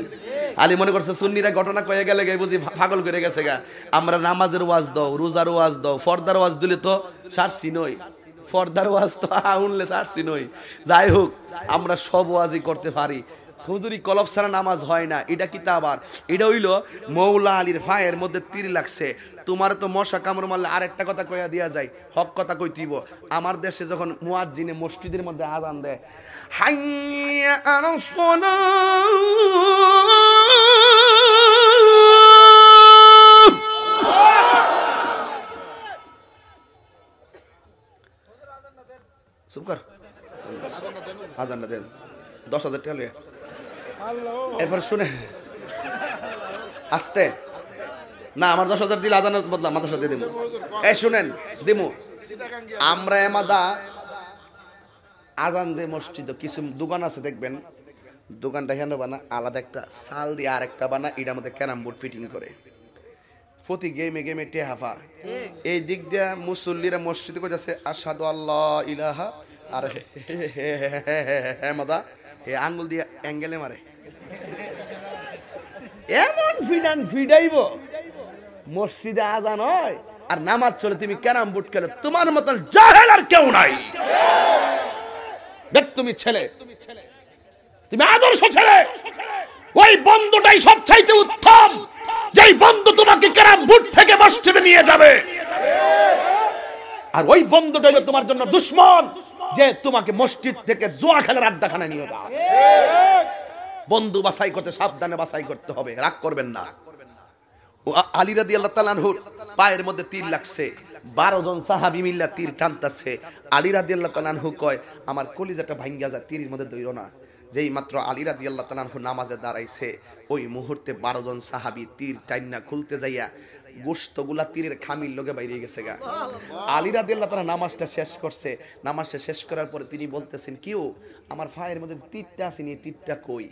আলী মনে করছে সুন্নিরা ঘটনা কয়ে গেলে গে বুঝি পাগল করে গেছে গা আমরা নামাজের ওয়াজ দাও রোজার ওয়াজ দাও ফরদার ওয়াজ দিলে তো সারছি নই ফরদার ওয়াজ তো আউনলে সারছি নই যাই হোক আমরা সব ওয়াজই করতে পারি হুজুরি কলব ছাড়া নামাজ হয় না এটা কি তা আবার এটা হইল মৌলা আলীর ভাইয়ের মধ্যে তীর লাগছে তোমার তো মশা কামড় মারলে আর একটা কথা কইয়া দিয়া যায় হক কথা কই দিব আমার দেশে যখন মুয়াজ্জিনে মসজিদের মধ্যে আজান দেয় হাইয়া আরসলা চুপ দশ হাজার টাকা লিয়ে এরপর শুনে আসতে না আমার দশ হাজার দিলে আদানের বদলা আমার দশ হাজার দিমু এই শুনেন দিমু আমরা এমাদা আজান দে মসজিদ কিছু দোকান আছে দেখবেন দোকানটা কেন বানা আলাদা একটা সাল দিয়ে আর একটা বানা এটার মধ্যে ক্যারাম বোর্ড ফিটিং করে প্রতি গেমে গেমে টেহাফা এই দিক দিয়ে মুসল্লিরা মসজিদ করে যাচ্ছে আসাদু আল্লাহ ইলাহা আর হে মাদা হে আঙ্গুল দিয়ে অ্যাঙ্গেলে মারে এমন ফিডান ফিডাইব মসজিদে আজান হয় আর নামাজ চলে তুমি ক্যারাম বুট খেলে তোমার মতন জাহেল আর কেউ নাই দেখ তুমি ছেলে তুমি আদর্শ ছেলে ওই বন্ধটাই সবচাইতে উত্তম যেই বন্ধু তোমাকে ক্যারাম বুট থেকে মসজিদে নিয়ে যাবে আর ওই বন্ধটাই তোমার জন্য দুশ্মন যে তোমাকে মসজিদ থেকে জোয়া খেলার আড্ডাখানে নিয়ে যাবে বন্ধু বাছাই করতে সাবধানে বাছাই করতে হবে রাগ করবেন না আলী রাদি আল্লাহ তালানহুর পায়ের মধ্যে তীর লাগছে বারো জন সাহাবি মিল্লা তীর টানতাছে আলী রাদি আল্লাহ তালানহু কয় আমার কলিজাটা ভাঙ্গা যায় তীরের মধ্যে দৈর না যেই মাত্র আলী রাদি আল্লাহ তালানহু নামাজে দাঁড়াইছে ওই মুহূর্তে বারো জন সাহাবি তীর টাইনা খুলতে যাইয়া গোস্তগুলা তীরের খামির লোকে বাইরে গেছে গা আলিরা দিল্লা তারা নামাজটা শেষ করছে নামাজটা শেষ করার পরে তিনি বলতেছেন কিউ আমার ফায়ের মধ্যে তীরটা নিয়ে তীরটা কই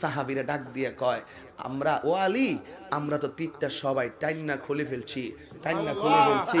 সাহাবিরা ডাক দিয়ে কয় আমরা ও আলী আমরা তো তীরটা সবাই টাইন না খুলে ফেলছি টাইন না খুলে ফেলছি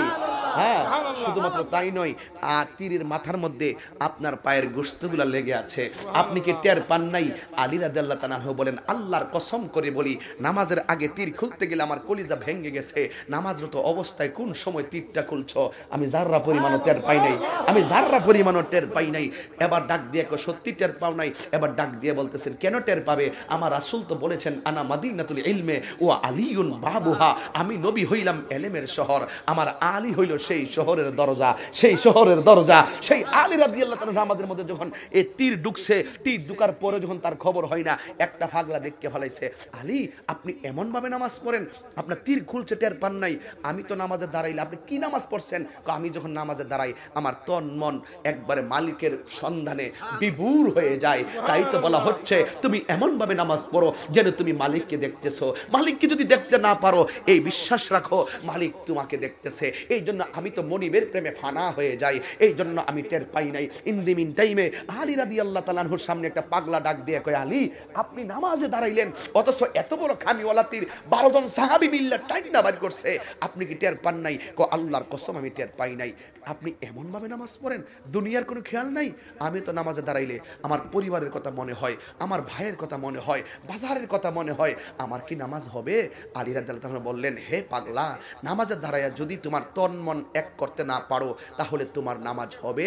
হ্যাঁ শুধুমাত্র তাই নয় আর তীরের মাথার মধ্যে আপনার পায়ের গোস্তগুলা লেগে আছে আপনি কি টের পান নাই আলী তানাহ বলেন আল্লাহর কসম করে বলি নামাজের আগে তীর খুলতে গেলে আমার কলিজা ভেঙে গেছে নামাজরত অবস্থায় কোন সময় তীরটা খুলছ আমি যাররা পরিমাণও টের পাই নাই আমি যাররা পরিমাণও টের পাই নাই এবার ডাক দিয়ে সত্যি টের পাও নাই এবার ডাক দিয়ে বলতেছেন কেন টের পাবে আমার রাসুল তো বলেছেন আনা মাদিনাতুল ইলমে ও আলিউন বাবুহা আমি নবী হইলাম এলেমের শহর আমার আলী হইল সেই শহরের দরজা সেই শহরের দরজা সেই আলী রাজি আল্লাহ আমাদের মধ্যে যখন এই তীর ঢুকছে তীর ডুকার পরে যখন তার খবর হয় না একটা ফাগলা দেখতে ফেলাইছে আলী আপনি এমনভাবে নামাজ পড়েন আপনার তীর খুলছে টের পান নাই আমি তো নামাজে দাঁড়াইলে আপনি কি নামাজ পড়ছেন আমি যখন নামাজে দাঁড়াই আমার তন মন একবারে মালিকের সন্ধানে বিভূর হয়ে যায় তাই তো বলা হচ্ছে তুমি এমনভাবে নামাজ পড়ো যেন তুমি মালিককে দেখতেছো মালিককে যদি দেখতে না পারো এই বিশ্বাস রাখো মালিক তোমাকে দেখতেছে এই জন্য আমি তো মনিবের প্রেমে ফানা হয়ে যাই এই জন্য আমি টের পাই নাই ইন্দিমিন টাইমে আলী রাদি আল্লাহ তালানহুর সামনে একটা পাগলা ডাক দিয়ে কয় আলী আপনি নামাজে দাঁড়াইলেন অথচ এত বড় খামিওয়ালাতির বারো জন সাহাবি মিল্লা টাইনা বাড়ি করছে আপনি কি টের পান নাই ক আল্লাহর কসম আমি টের পাই নাই আপনি এমনভাবে নামাজ পড়েন দুনিয়ার কোনো খেয়াল নাই আমি তো নামাজে দাঁড়াইলে আমার পরিবারের কথা মনে হয় আমার ভাইয়ের কথা মনে হয় বাজারের কথা মনে হয় আমার কি নামাজ হবে আলী রাদ বললেন হে পাগলা নামাজের দাঁড়াইয়া যদি তোমার তন মন এক করতে না পারো তাহলে তোমার নামাজ হবে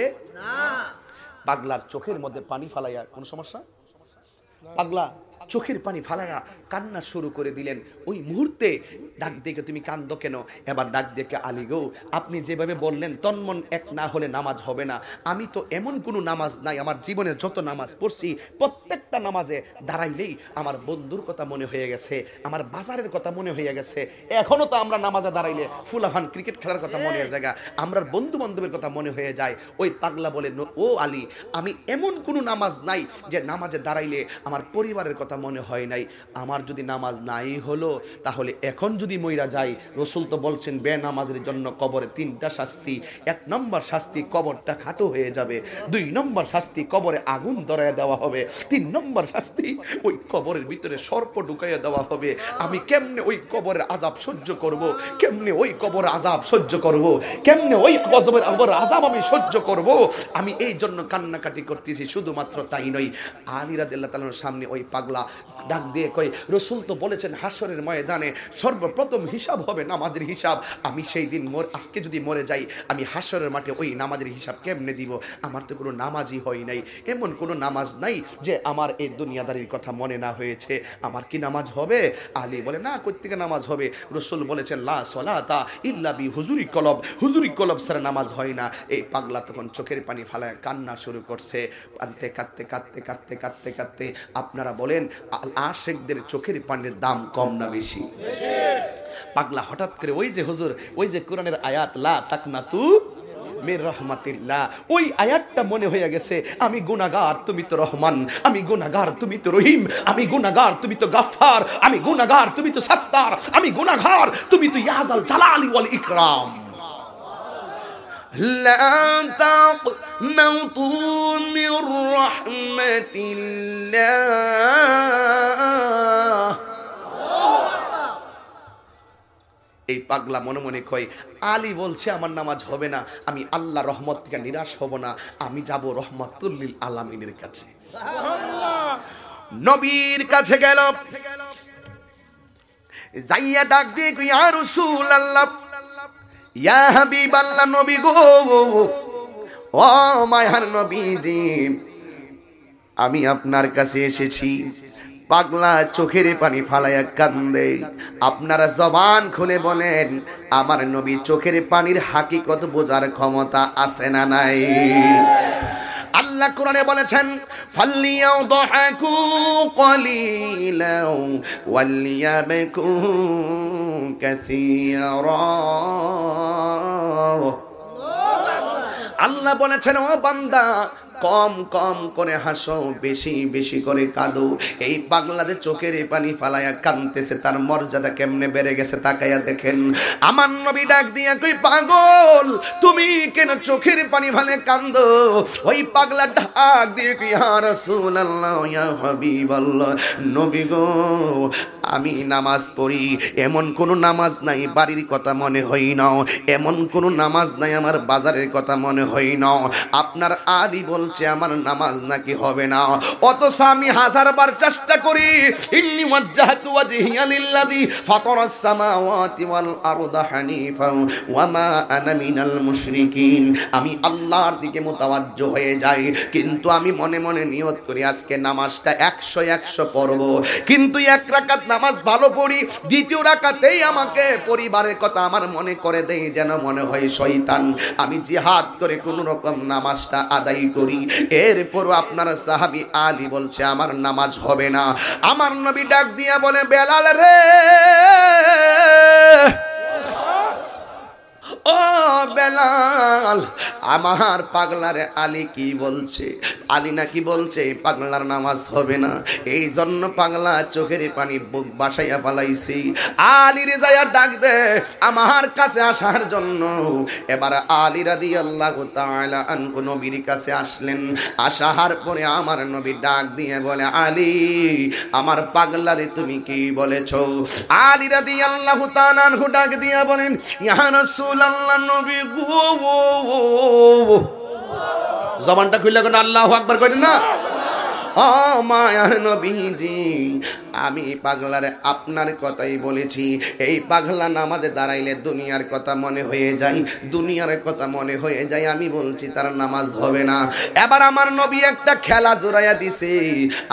পাগলার চোখের মধ্যে পানি ফালাইয়া কোনো সমস্যা পাগলা চোখের পানি ফালায়া কান্না শুরু করে দিলেন ওই মুহূর্তে ডাক দেখে তুমি কান্দ কেন এবার ডাক দেখে আলী আপনি যেভাবে বললেন তন্মন এক না হলে নামাজ হবে না আমি তো এমন কোনো নামাজ নাই আমার জীবনে যত নামাজ পড়ছি প্রত্যেকটা নামাজে দাঁড়াইলেই আমার বন্ধুর কথা মনে হয়ে গেছে আমার বাজারের কথা মনে হয়ে গেছে এখনও তো আমরা নামাজে দাঁড়াইলে ফুলাফান ক্রিকেট খেলার কথা মনে হয়ে যায় আমরা বন্ধু বান্ধবের কথা মনে হয়ে যায় ওই পাগলা বলে ও আলী আমি এমন কোনো নামাজ নাই যে নামাজে দাঁড়াইলে আমার পরিবারের কথা কথা মনে হয় নাই আমার যদি নামাজ নাই হলো তাহলে এখন যদি মইরা যাই রসুল তো বলছেন বে নামাজের জন্য কবরে তিনটা শাস্তি এক নম্বর শাস্তি কবরটা খাটো হয়ে যাবে দুই নম্বর শাস্তি কবরে আগুন ধরায় দেওয়া হবে তিন নম্বর শাস্তি ওই কবরের ভিতরে সর্প ঢুকাইয়া দেওয়া হবে আমি কেমনে ওই কবরের আজাব সহ্য করব। কেমনে ওই কবর আজাব সহ্য করব। কেমনে ওই কবরের কবর আজাব আমি সহ্য করব। আমি এই জন্য কান্নাকাটি করতেছি শুধুমাত্র তাই নয় আলিরাদ সামনে ওই পাগলা ডাক দিয়ে কই রসুল তো বলেছেন হাসরের ময়দানে সর্বপ্রথম হিসাব হবে নামাজের হিসাব আমি সেই দিন মোর আজকে যদি মরে যাই আমি হাসরের মাঠে ওই নামাজের হিসাব কেমনে দিব আমার তো কোনো নামাজই হয় নাই এমন কোনো নামাজ নাই যে আমার এই দুনিয়াদারির কথা মনে না হয়েছে আমার কি নামাজ হবে আলী বলে না কোথেকে নামাজ হবে রসুল বলেছেন লা সলাতা ইল্লা বি হুজুরি কলব হুজুরি কলব ছাড়া নামাজ হয় না এই পাগলা তখন চোখের পানি ফালায় কান্না শুরু করছে কাঁদতে কাঁদতে কাঁদতে কাঁদতে কাঁদতে কাঁদতে আপনারা বলেন আশেকদের চোখের পানির দাম কম না বেশি পাগলা হঠাৎ করে ওই যে হুজুর ওই যে কোরআনের আয়াত লা তাকনা তু মের রহমাতিল্লাহ ওই আয়াতটা মনে হয়ে গেছে আমি গুনাগার তুমি তো রহমান আমি গুনাগার তুমি তো রহিম আমি গুনাগার তুমি তো গাফার আমি গুনাগার তুমি তো সত্তার আমি গুনাগার তুমি তো ইয়াজাল জালালি ওয়াল ইকরাম لا تقنطوا من رحمة الله এই পাগলা মনে মনে কয় আলী বলছে আমার নামাজ হবে না আমি আল্লাহ রহমত থেকে নিরাশ হব না আমি যাব রহমতুল্লিল আলামিনের কাছে নবীর কাছে গেল যাইয়া ডাক দিয়ে আর রসুল আল্লাহ ইয়া নবী গো আমি আপনার কাছে এসেছি পাগলা চোখের পানি ফালাইয়া কান্দে আপনারা জবান খুলে বলেন আমার নবী চোখের পানির হাকিকত বোঝার ক্ষমতা আছে না নাই আল্লাহ কোরআনে বলেছেন ফাল্লিয়াও দহাকু কলিলাও ওয়ালিয়াবকু কাসীরা আল্লাহ বলেছেন ও বান্দা কম কম করে হাসো বেশি বেশি করে কাঁদো এই পাগলা যে চোখের পানি ফালাইয়া কাঁদতেছে তার মর্যাদা কেমনে বেড়ে গেছে তাকাইয়া দেখেন আমার নবী ডাক দিয়া কই পাগল তুমি কেন চোখের পানি ফালে কান্দো ওই পাগলা ডাক দিয়ে কই ইয়া রাসূলুল্লাহ ইয়া হাবিবাল্লাহ নবী গো আমি নামাজ পড়ি এমন কোনো নামাজ নাই বাড়ির কথা মনে হই না এমন কোনো নামাজ নাই আমার বাজারের কথা মনে হই না আপনার আদি বল বলছে আমার নামাজ নাকি হবে না অথচ আমি বার চেষ্টা করি আমি আল্লাহর দিকে মোতাবাজ্য হয়ে যাই কিন্তু আমি মনে মনে নিয়ত করি আজকে নামাজটা একশো একশো পড়ব কিন্তু এক রাকাত নামাজ ভালো পড়ি দ্বিতীয় রাকাতেই আমাকে পরিবারের কথা আমার মনে করে দেয় যেন মনে হয় শয়তান আমি জিহাদ করে কোনো রকম নামাজটা আদায় করি আলী এরপরও আপনার সাহাবি আলী বলছে আমার নামাজ হবে না আমার নবী ডাক দিয়া বলে বেলাল রে ও বেলাল আমার পাগলারে আলী কি বলছে আলী নাকি বলছে পাগলার নামাজ হবে না এই জন্য পাগলা চোখের পানি বুক বাসাইয়া পালাইছি আলীর যাইয়া ডাক দে আমার কাছে আসার জন্য এবার আলী রাদি আল্লাহ আনকু নবীর কাছে আসলেন আসার পরে আমার নবী ডাক দিয়ে বলে আলী আমার পাগলারে তুমি কি বলেছ আলী রাদি আল্লাহ তালানহু ডাক দিয়ে বলেন ইহার সুল আল্লাহ জবানটা খুললে কোন আল্লাহ আকবর করেন না ও মায়ার নবীজি আমি পাগলারে আপনার কথাই বলেছি এই পাগলা নামাজে দাঁড়াইলে দুনিয়ার কথা মনে হয়ে যায় দুনিয়ার কথা মনে হয়ে যায় আমি বলছি তার নামাজ হবে না এবার আমার নবী একটা খেলা জোড়াইয়া দিছে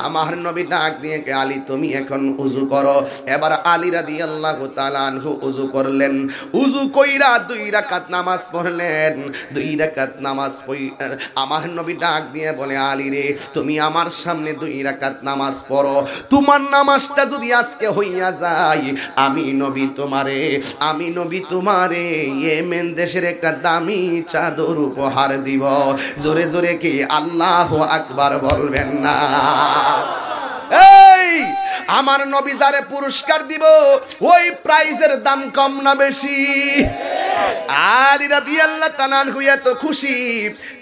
আমার নবী ডাক দিয়ে কে আলী তুমি এখন উজু করো এবার আলী রাদি আল্লাহ তালানহু উজু করলেন উজু কইরা দুই রাকাত নামাজ পড়লেন দুই রাকাত নামাজ পড়ি আমার নবী ডাক দিয়ে বলে আলী রে তুমি আমার সাথে সামনে দুই রাকাত নামাজ পড়ো তোমার নামাজটা যদি আজকে হইয়া যায় আমি নবী তোমারে আমি নবী তোমারে ইয়েমেন দেশের একটা দামি চাদর উপহার দিব জোরে জোরে কি আল্লাহ আকবার বলবেন না এই আমার নবী যারে পুরস্কার দিব ওই প্রাইজের দাম কম না বেশি আলী রাদিয়াল্লাহ তানান হুইয়া তো খুশি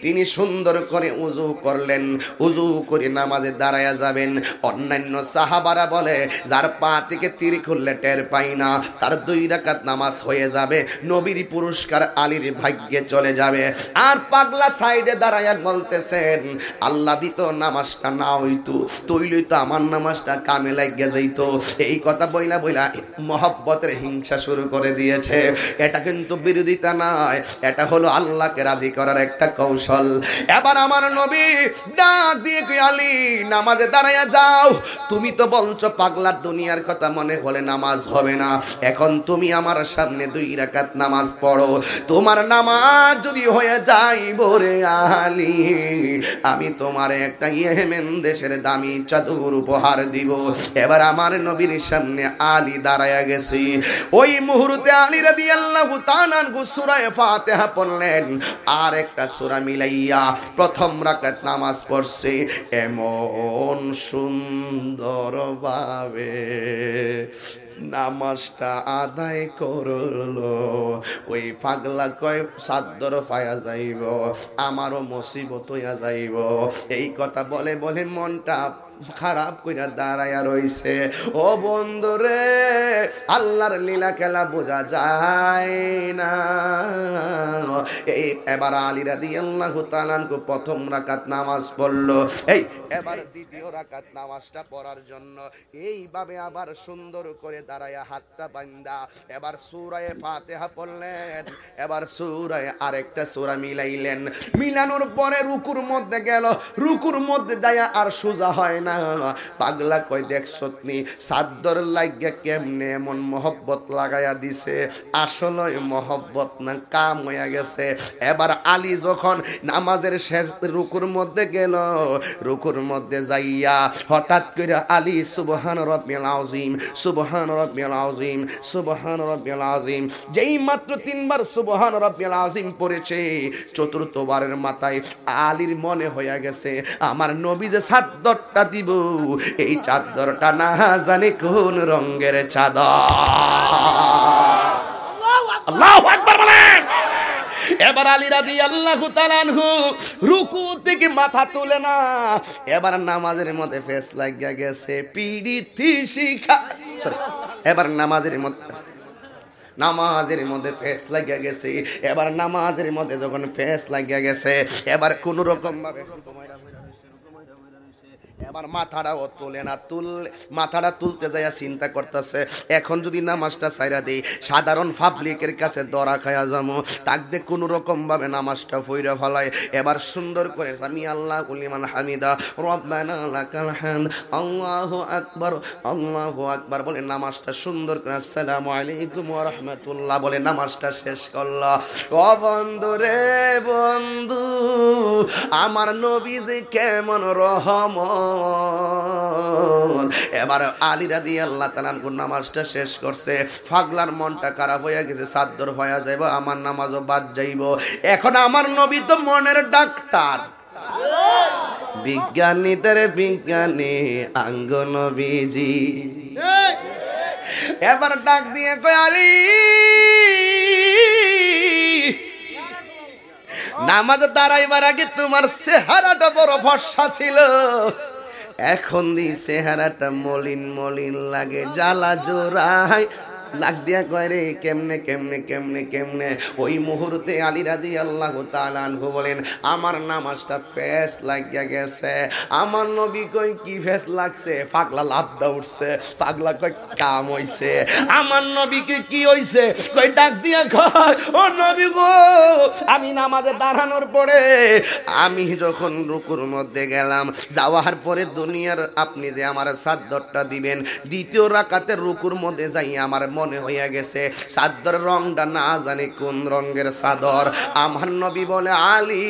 তিনি সুন্দর করে উজু করলেন উজু করে নামাজে দাঁড়ায়া যাবেন অন্যান্য সাহাবারা বলে যার পা থেকে তীর খুললে টের পাই না তার দুই রাকাত নামাজ হয়ে যাবে নবীর পুরস্কার আলীর ভাগ্যে চলে যাবে আর পাগলা সাইডে দাঁড়ায়া বলতেছেন আল্লাহ দিত নামাজটা না হইতো তৈলই তো আমার নামাজটা কামে লাগিয়ে যাইতো এই কথা বইলা বইলা মহব্বতের হিংসা শুরু করে দিয়েছে এটা কিন্তু বিরোধিতা নয় এটা হলো আল্লাহকে রাজি করার একটা কৌশল এবার আমার নবী ডাক দিয়ে কই আলী নামাজে দাঁড়াইয়া যাও তুমি তো বলছো পাগলার দুনিয়ার কথা মনে হলে নামাজ হবে না এখন তুমি আমার সামনে দুই রাকাত নামাজ পড়ো তোমার নামাজ যদি হয়ে যাই বরে আলী আমি তোমার একটা ইয়েমেন দেশের দামি চাদর উপহার দিব এবার আমার নবীর সামনে আলী দাঁড়ায়া গেছে ওই মুহূর্তে আলী রাদিয়াল্লাহু তাআলা কোরআন সুরায় ফাতেহা পড়লেন আর একটা সুরা মিলাইয়া প্রথম রাকাত নামাজ পড়ছে এমন সুন্দরভাবে নামাজটা আদায় করলো ওই পাগলা কয় সাদ্দর ফায়া যাইব আমারও মসিবত হইয়া যাইব এই কথা বলে বলে মনটা খারাপ কইরা দাঁড়াইয়া রইছে ও বন্ধুরে আল্লাহর লীলা খেলা বোঝা যায় না এই এবার আলীরা দিয়ে আল্লাহ তালানকে প্রথম রাকাত নামাজ পড়লো এই এবার দ্বিতীয় রাকাত নামাজটা পড়ার জন্য এইভাবে আবার সুন্দর করে দাঁড়াইয়া হাতটা বান্দা এবার সুরায় ফাতেহা পড়লেন এবার সুরায় আরেকটা সুরা মিলাইলেন মিলানোর পরে রুকুর মধ্যে গেল রুকুর মধ্যে দায়া আর সোজা হয় না না পাগলা কয় দেখ সতনি সাদ্দর লাগিয়া কেমনে এমন মহব্বত লাগাইয়া দিছে আসলে মহব্বত না কাম হইয়া গেছে এবার আলী যখন নামাজের শেষ রুকুর মধ্যে গেল রুকুর মধ্যে যাইয়া হঠাৎ করে আলী সুবহান রব মেলাউজিম সুবহান রব মেলাউজিম সুবহান রব মেলাউজিম যেই মাত্র তিনবার সুবহান রব মেলাউজিম পড়েছে চতুর্থবারের মাথায় আলীর মনে হইয়া গেছে আমার নবী যে সাদ্দরটা দি দিব এই চাদরটা না জানে কোন রঙের চাদর এবার আলী রাদি আল্লাহ রুকু থেকে মাথা তুলে না এবার নামাজের মধ্যে ফেস লাগিয়া গেছে পিড়িতি শিখা সরি এবার নামাজের মধ্যে নামাজের মধ্যে ফেস লাগিয়া গেছে এবার নামাজের মধ্যে যখন ফেস লাগিয়া গেছে এবার কোন রকম ভাবে এবার মাথাটা ও তোলে না তুল মাথাটা তুলতে যাইয়া চিন্তা করতেছে এখন যদি নামাজটা সাইরা দেই সাধারণ পাবলিকের কাছে দরা খায়া যামো তাকতে কোনো রকমভাবে নামাজটা ফইরা ফেলায় এবার সুন্দর করে আমি আল্লাহ উলিমান হামিদা রব্বানা লাকাল হামদ আকবর আকবার বলে নামাজটা সুন্দর করে সালাম আলাইকুম রহমতুল্লাহ বলে নামাজটা শেষ করলা ও বন্ধু রে বন্ধু আমার নবী যে কেমন রহমত এবার আলীরা দিয়ে আল্লাহ তালানকু নামাজটা শেষ করছে ফাগলার মনটা খারাপ হয়ে গেছে সাদ্দর হয়ে যাইব আমার নামাজও বাদ যাইব এখন আমার নবী তো মনের ডাক্তার বিজ্ঞানীদের বিজ্ঞানী আঙ্গ নবীজি এবার ডাক দিয়ে কয় আলী নামাজ দাঁড়াইবার আগে তোমার চেহারাটা বড় ভরসা ছিল এখন দি চেহারাটা মলিন মলিন লাগে জ্বালা জোড়ায় দিয়া কয় রে কেমনে কেমনে কেমনে কেমনে ওই মুহূর্তে আল্লাহ তালানহু বলেন আমার নামাজটা ফেস লাগিয়া গেছে আমার নবী কই কি ফেস লাগছে পাগলা উঠছে পাগলা কয় কাম হইছে আমার নবীকে কি হইছে কই ডাক দিয়া কয় ও নবী গো আমি নামাজে দাঁড়ানোর পরে আমি যখন রুকুর মধ্যে গেলাম যাওয়ার পরে দুনিয়ার আপনি যে আমার সাদ্দরটা দিবেন দ্বিতীয় রাকাতে রুকুর মধ্যে যাই আমার মনে হইয়া গেছে সাদর রংটা না জানি কোন রঙের সাদর আমার নবী বলে আলী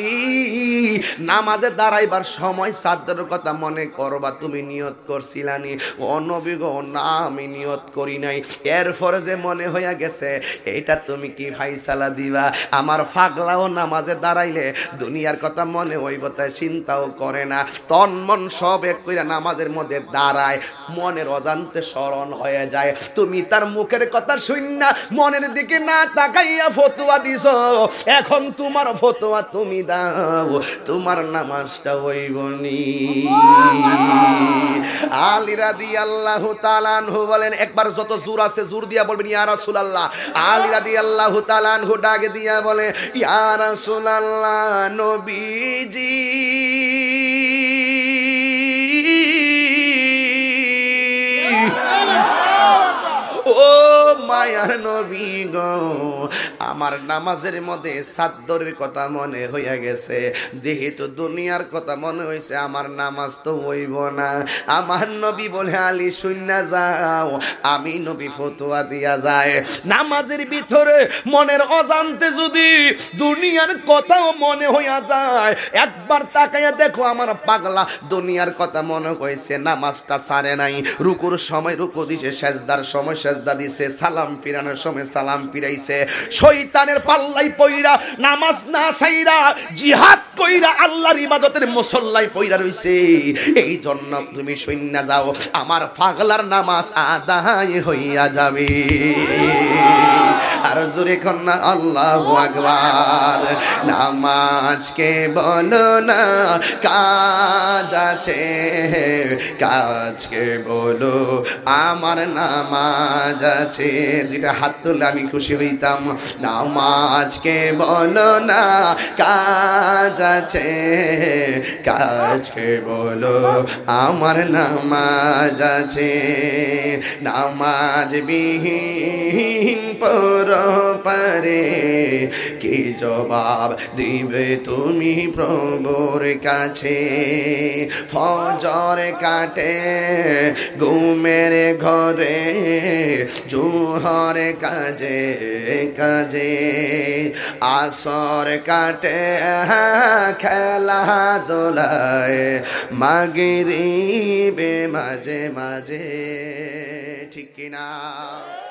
নামাজে দাঁড়াইবার সময় চাদরের কথা মনে করবা তুমি নিয়ত করছিলানি ও নবী গো না আমি নিয়ত করি নাই এরপরে যে মনে হইয়া গেছে এটা তুমি কি ফাইসালা দিবা আমার ফাগলাও নামাজে দাঁড়াইলে দুনিয়ার কথা মনে হইব তাই চিন্তাও করে না তন মন সব এক করে নামাজের মধ্যে দাঁড়ায় মনের অজান্তে স্মরণ হয়ে যায় তুমি তার মুখের মানুষের কথা শুননা মনের দিকে না তাকাইয়া ফতুয়া দিছ এখন তোমার ফতুয়া তুমি দাও তোমার নামাজটা হইবনি আলী রাদি আল্লাহ তালানহু বলেন একবার যত জোর আছে জোর দিয়া বলবেন ইয়া রাসূলুল্লাহ আলী রাদি আল্লাহ তালানহু ডাকে দিয়া বলে ইয়া রাসূলুল্লাহ নবীজি মায়ার নবী গো আমার নামাজের মধ্যে সাদ্দরের কথা মনে হইয়া গেছে যেহেতু দুনিয়ার কথা মনে হয়েছে আমার নামাজ তো হইব না আমার নবী বলে আলী শূন্য যাও আমি নবী ফতুয়া দিয়া যায় নামাজের ভিতরে মনের অজান্তে যদি দুনিয়ার কথাও মনে হইয়া যায় একবার তাকাইয়া দেখো আমার পাগলা দুনিয়ার কথা মনে হয়েছে নামাজটা সারে নাই রুকুর সময় রুকু দিছে সেজদার সময় সেজদা দিছে সালাম সালাম ফিরানোর সময় সালাম ফিরাইছে শৈতানের পাল্লাই পইরা নামাজ না সাইরা জিহাদ কইরা আল্লাহর ইবাদতের মুসল্লাই পইরা রইছে এই জন্য তুমি শূন্য যাও আমার ফাগলার নামাজ আদায় হইয়া যাবে আর জোরে কন্যা আল্লাহ আকবার নামাজকে বলো না কাজ আছে কাজকে বলো আমার নামাজ আছে দুইটা হাত তুললে আমি খুশি হইতাম নামাজকে বলো না কাজ আছে কাজকে বলো আমার নামাজ আছে নামাজ বিহীন পর পারে কি জবাব দিবে তুমি প্রভুর কাছে ফজর কাটে ঘুমের ঘরে জুহর কাজে কাজে আসর কাটে খেলা দোলায় মাগিরিবে মাঝে মাঝে ঠিক কিনা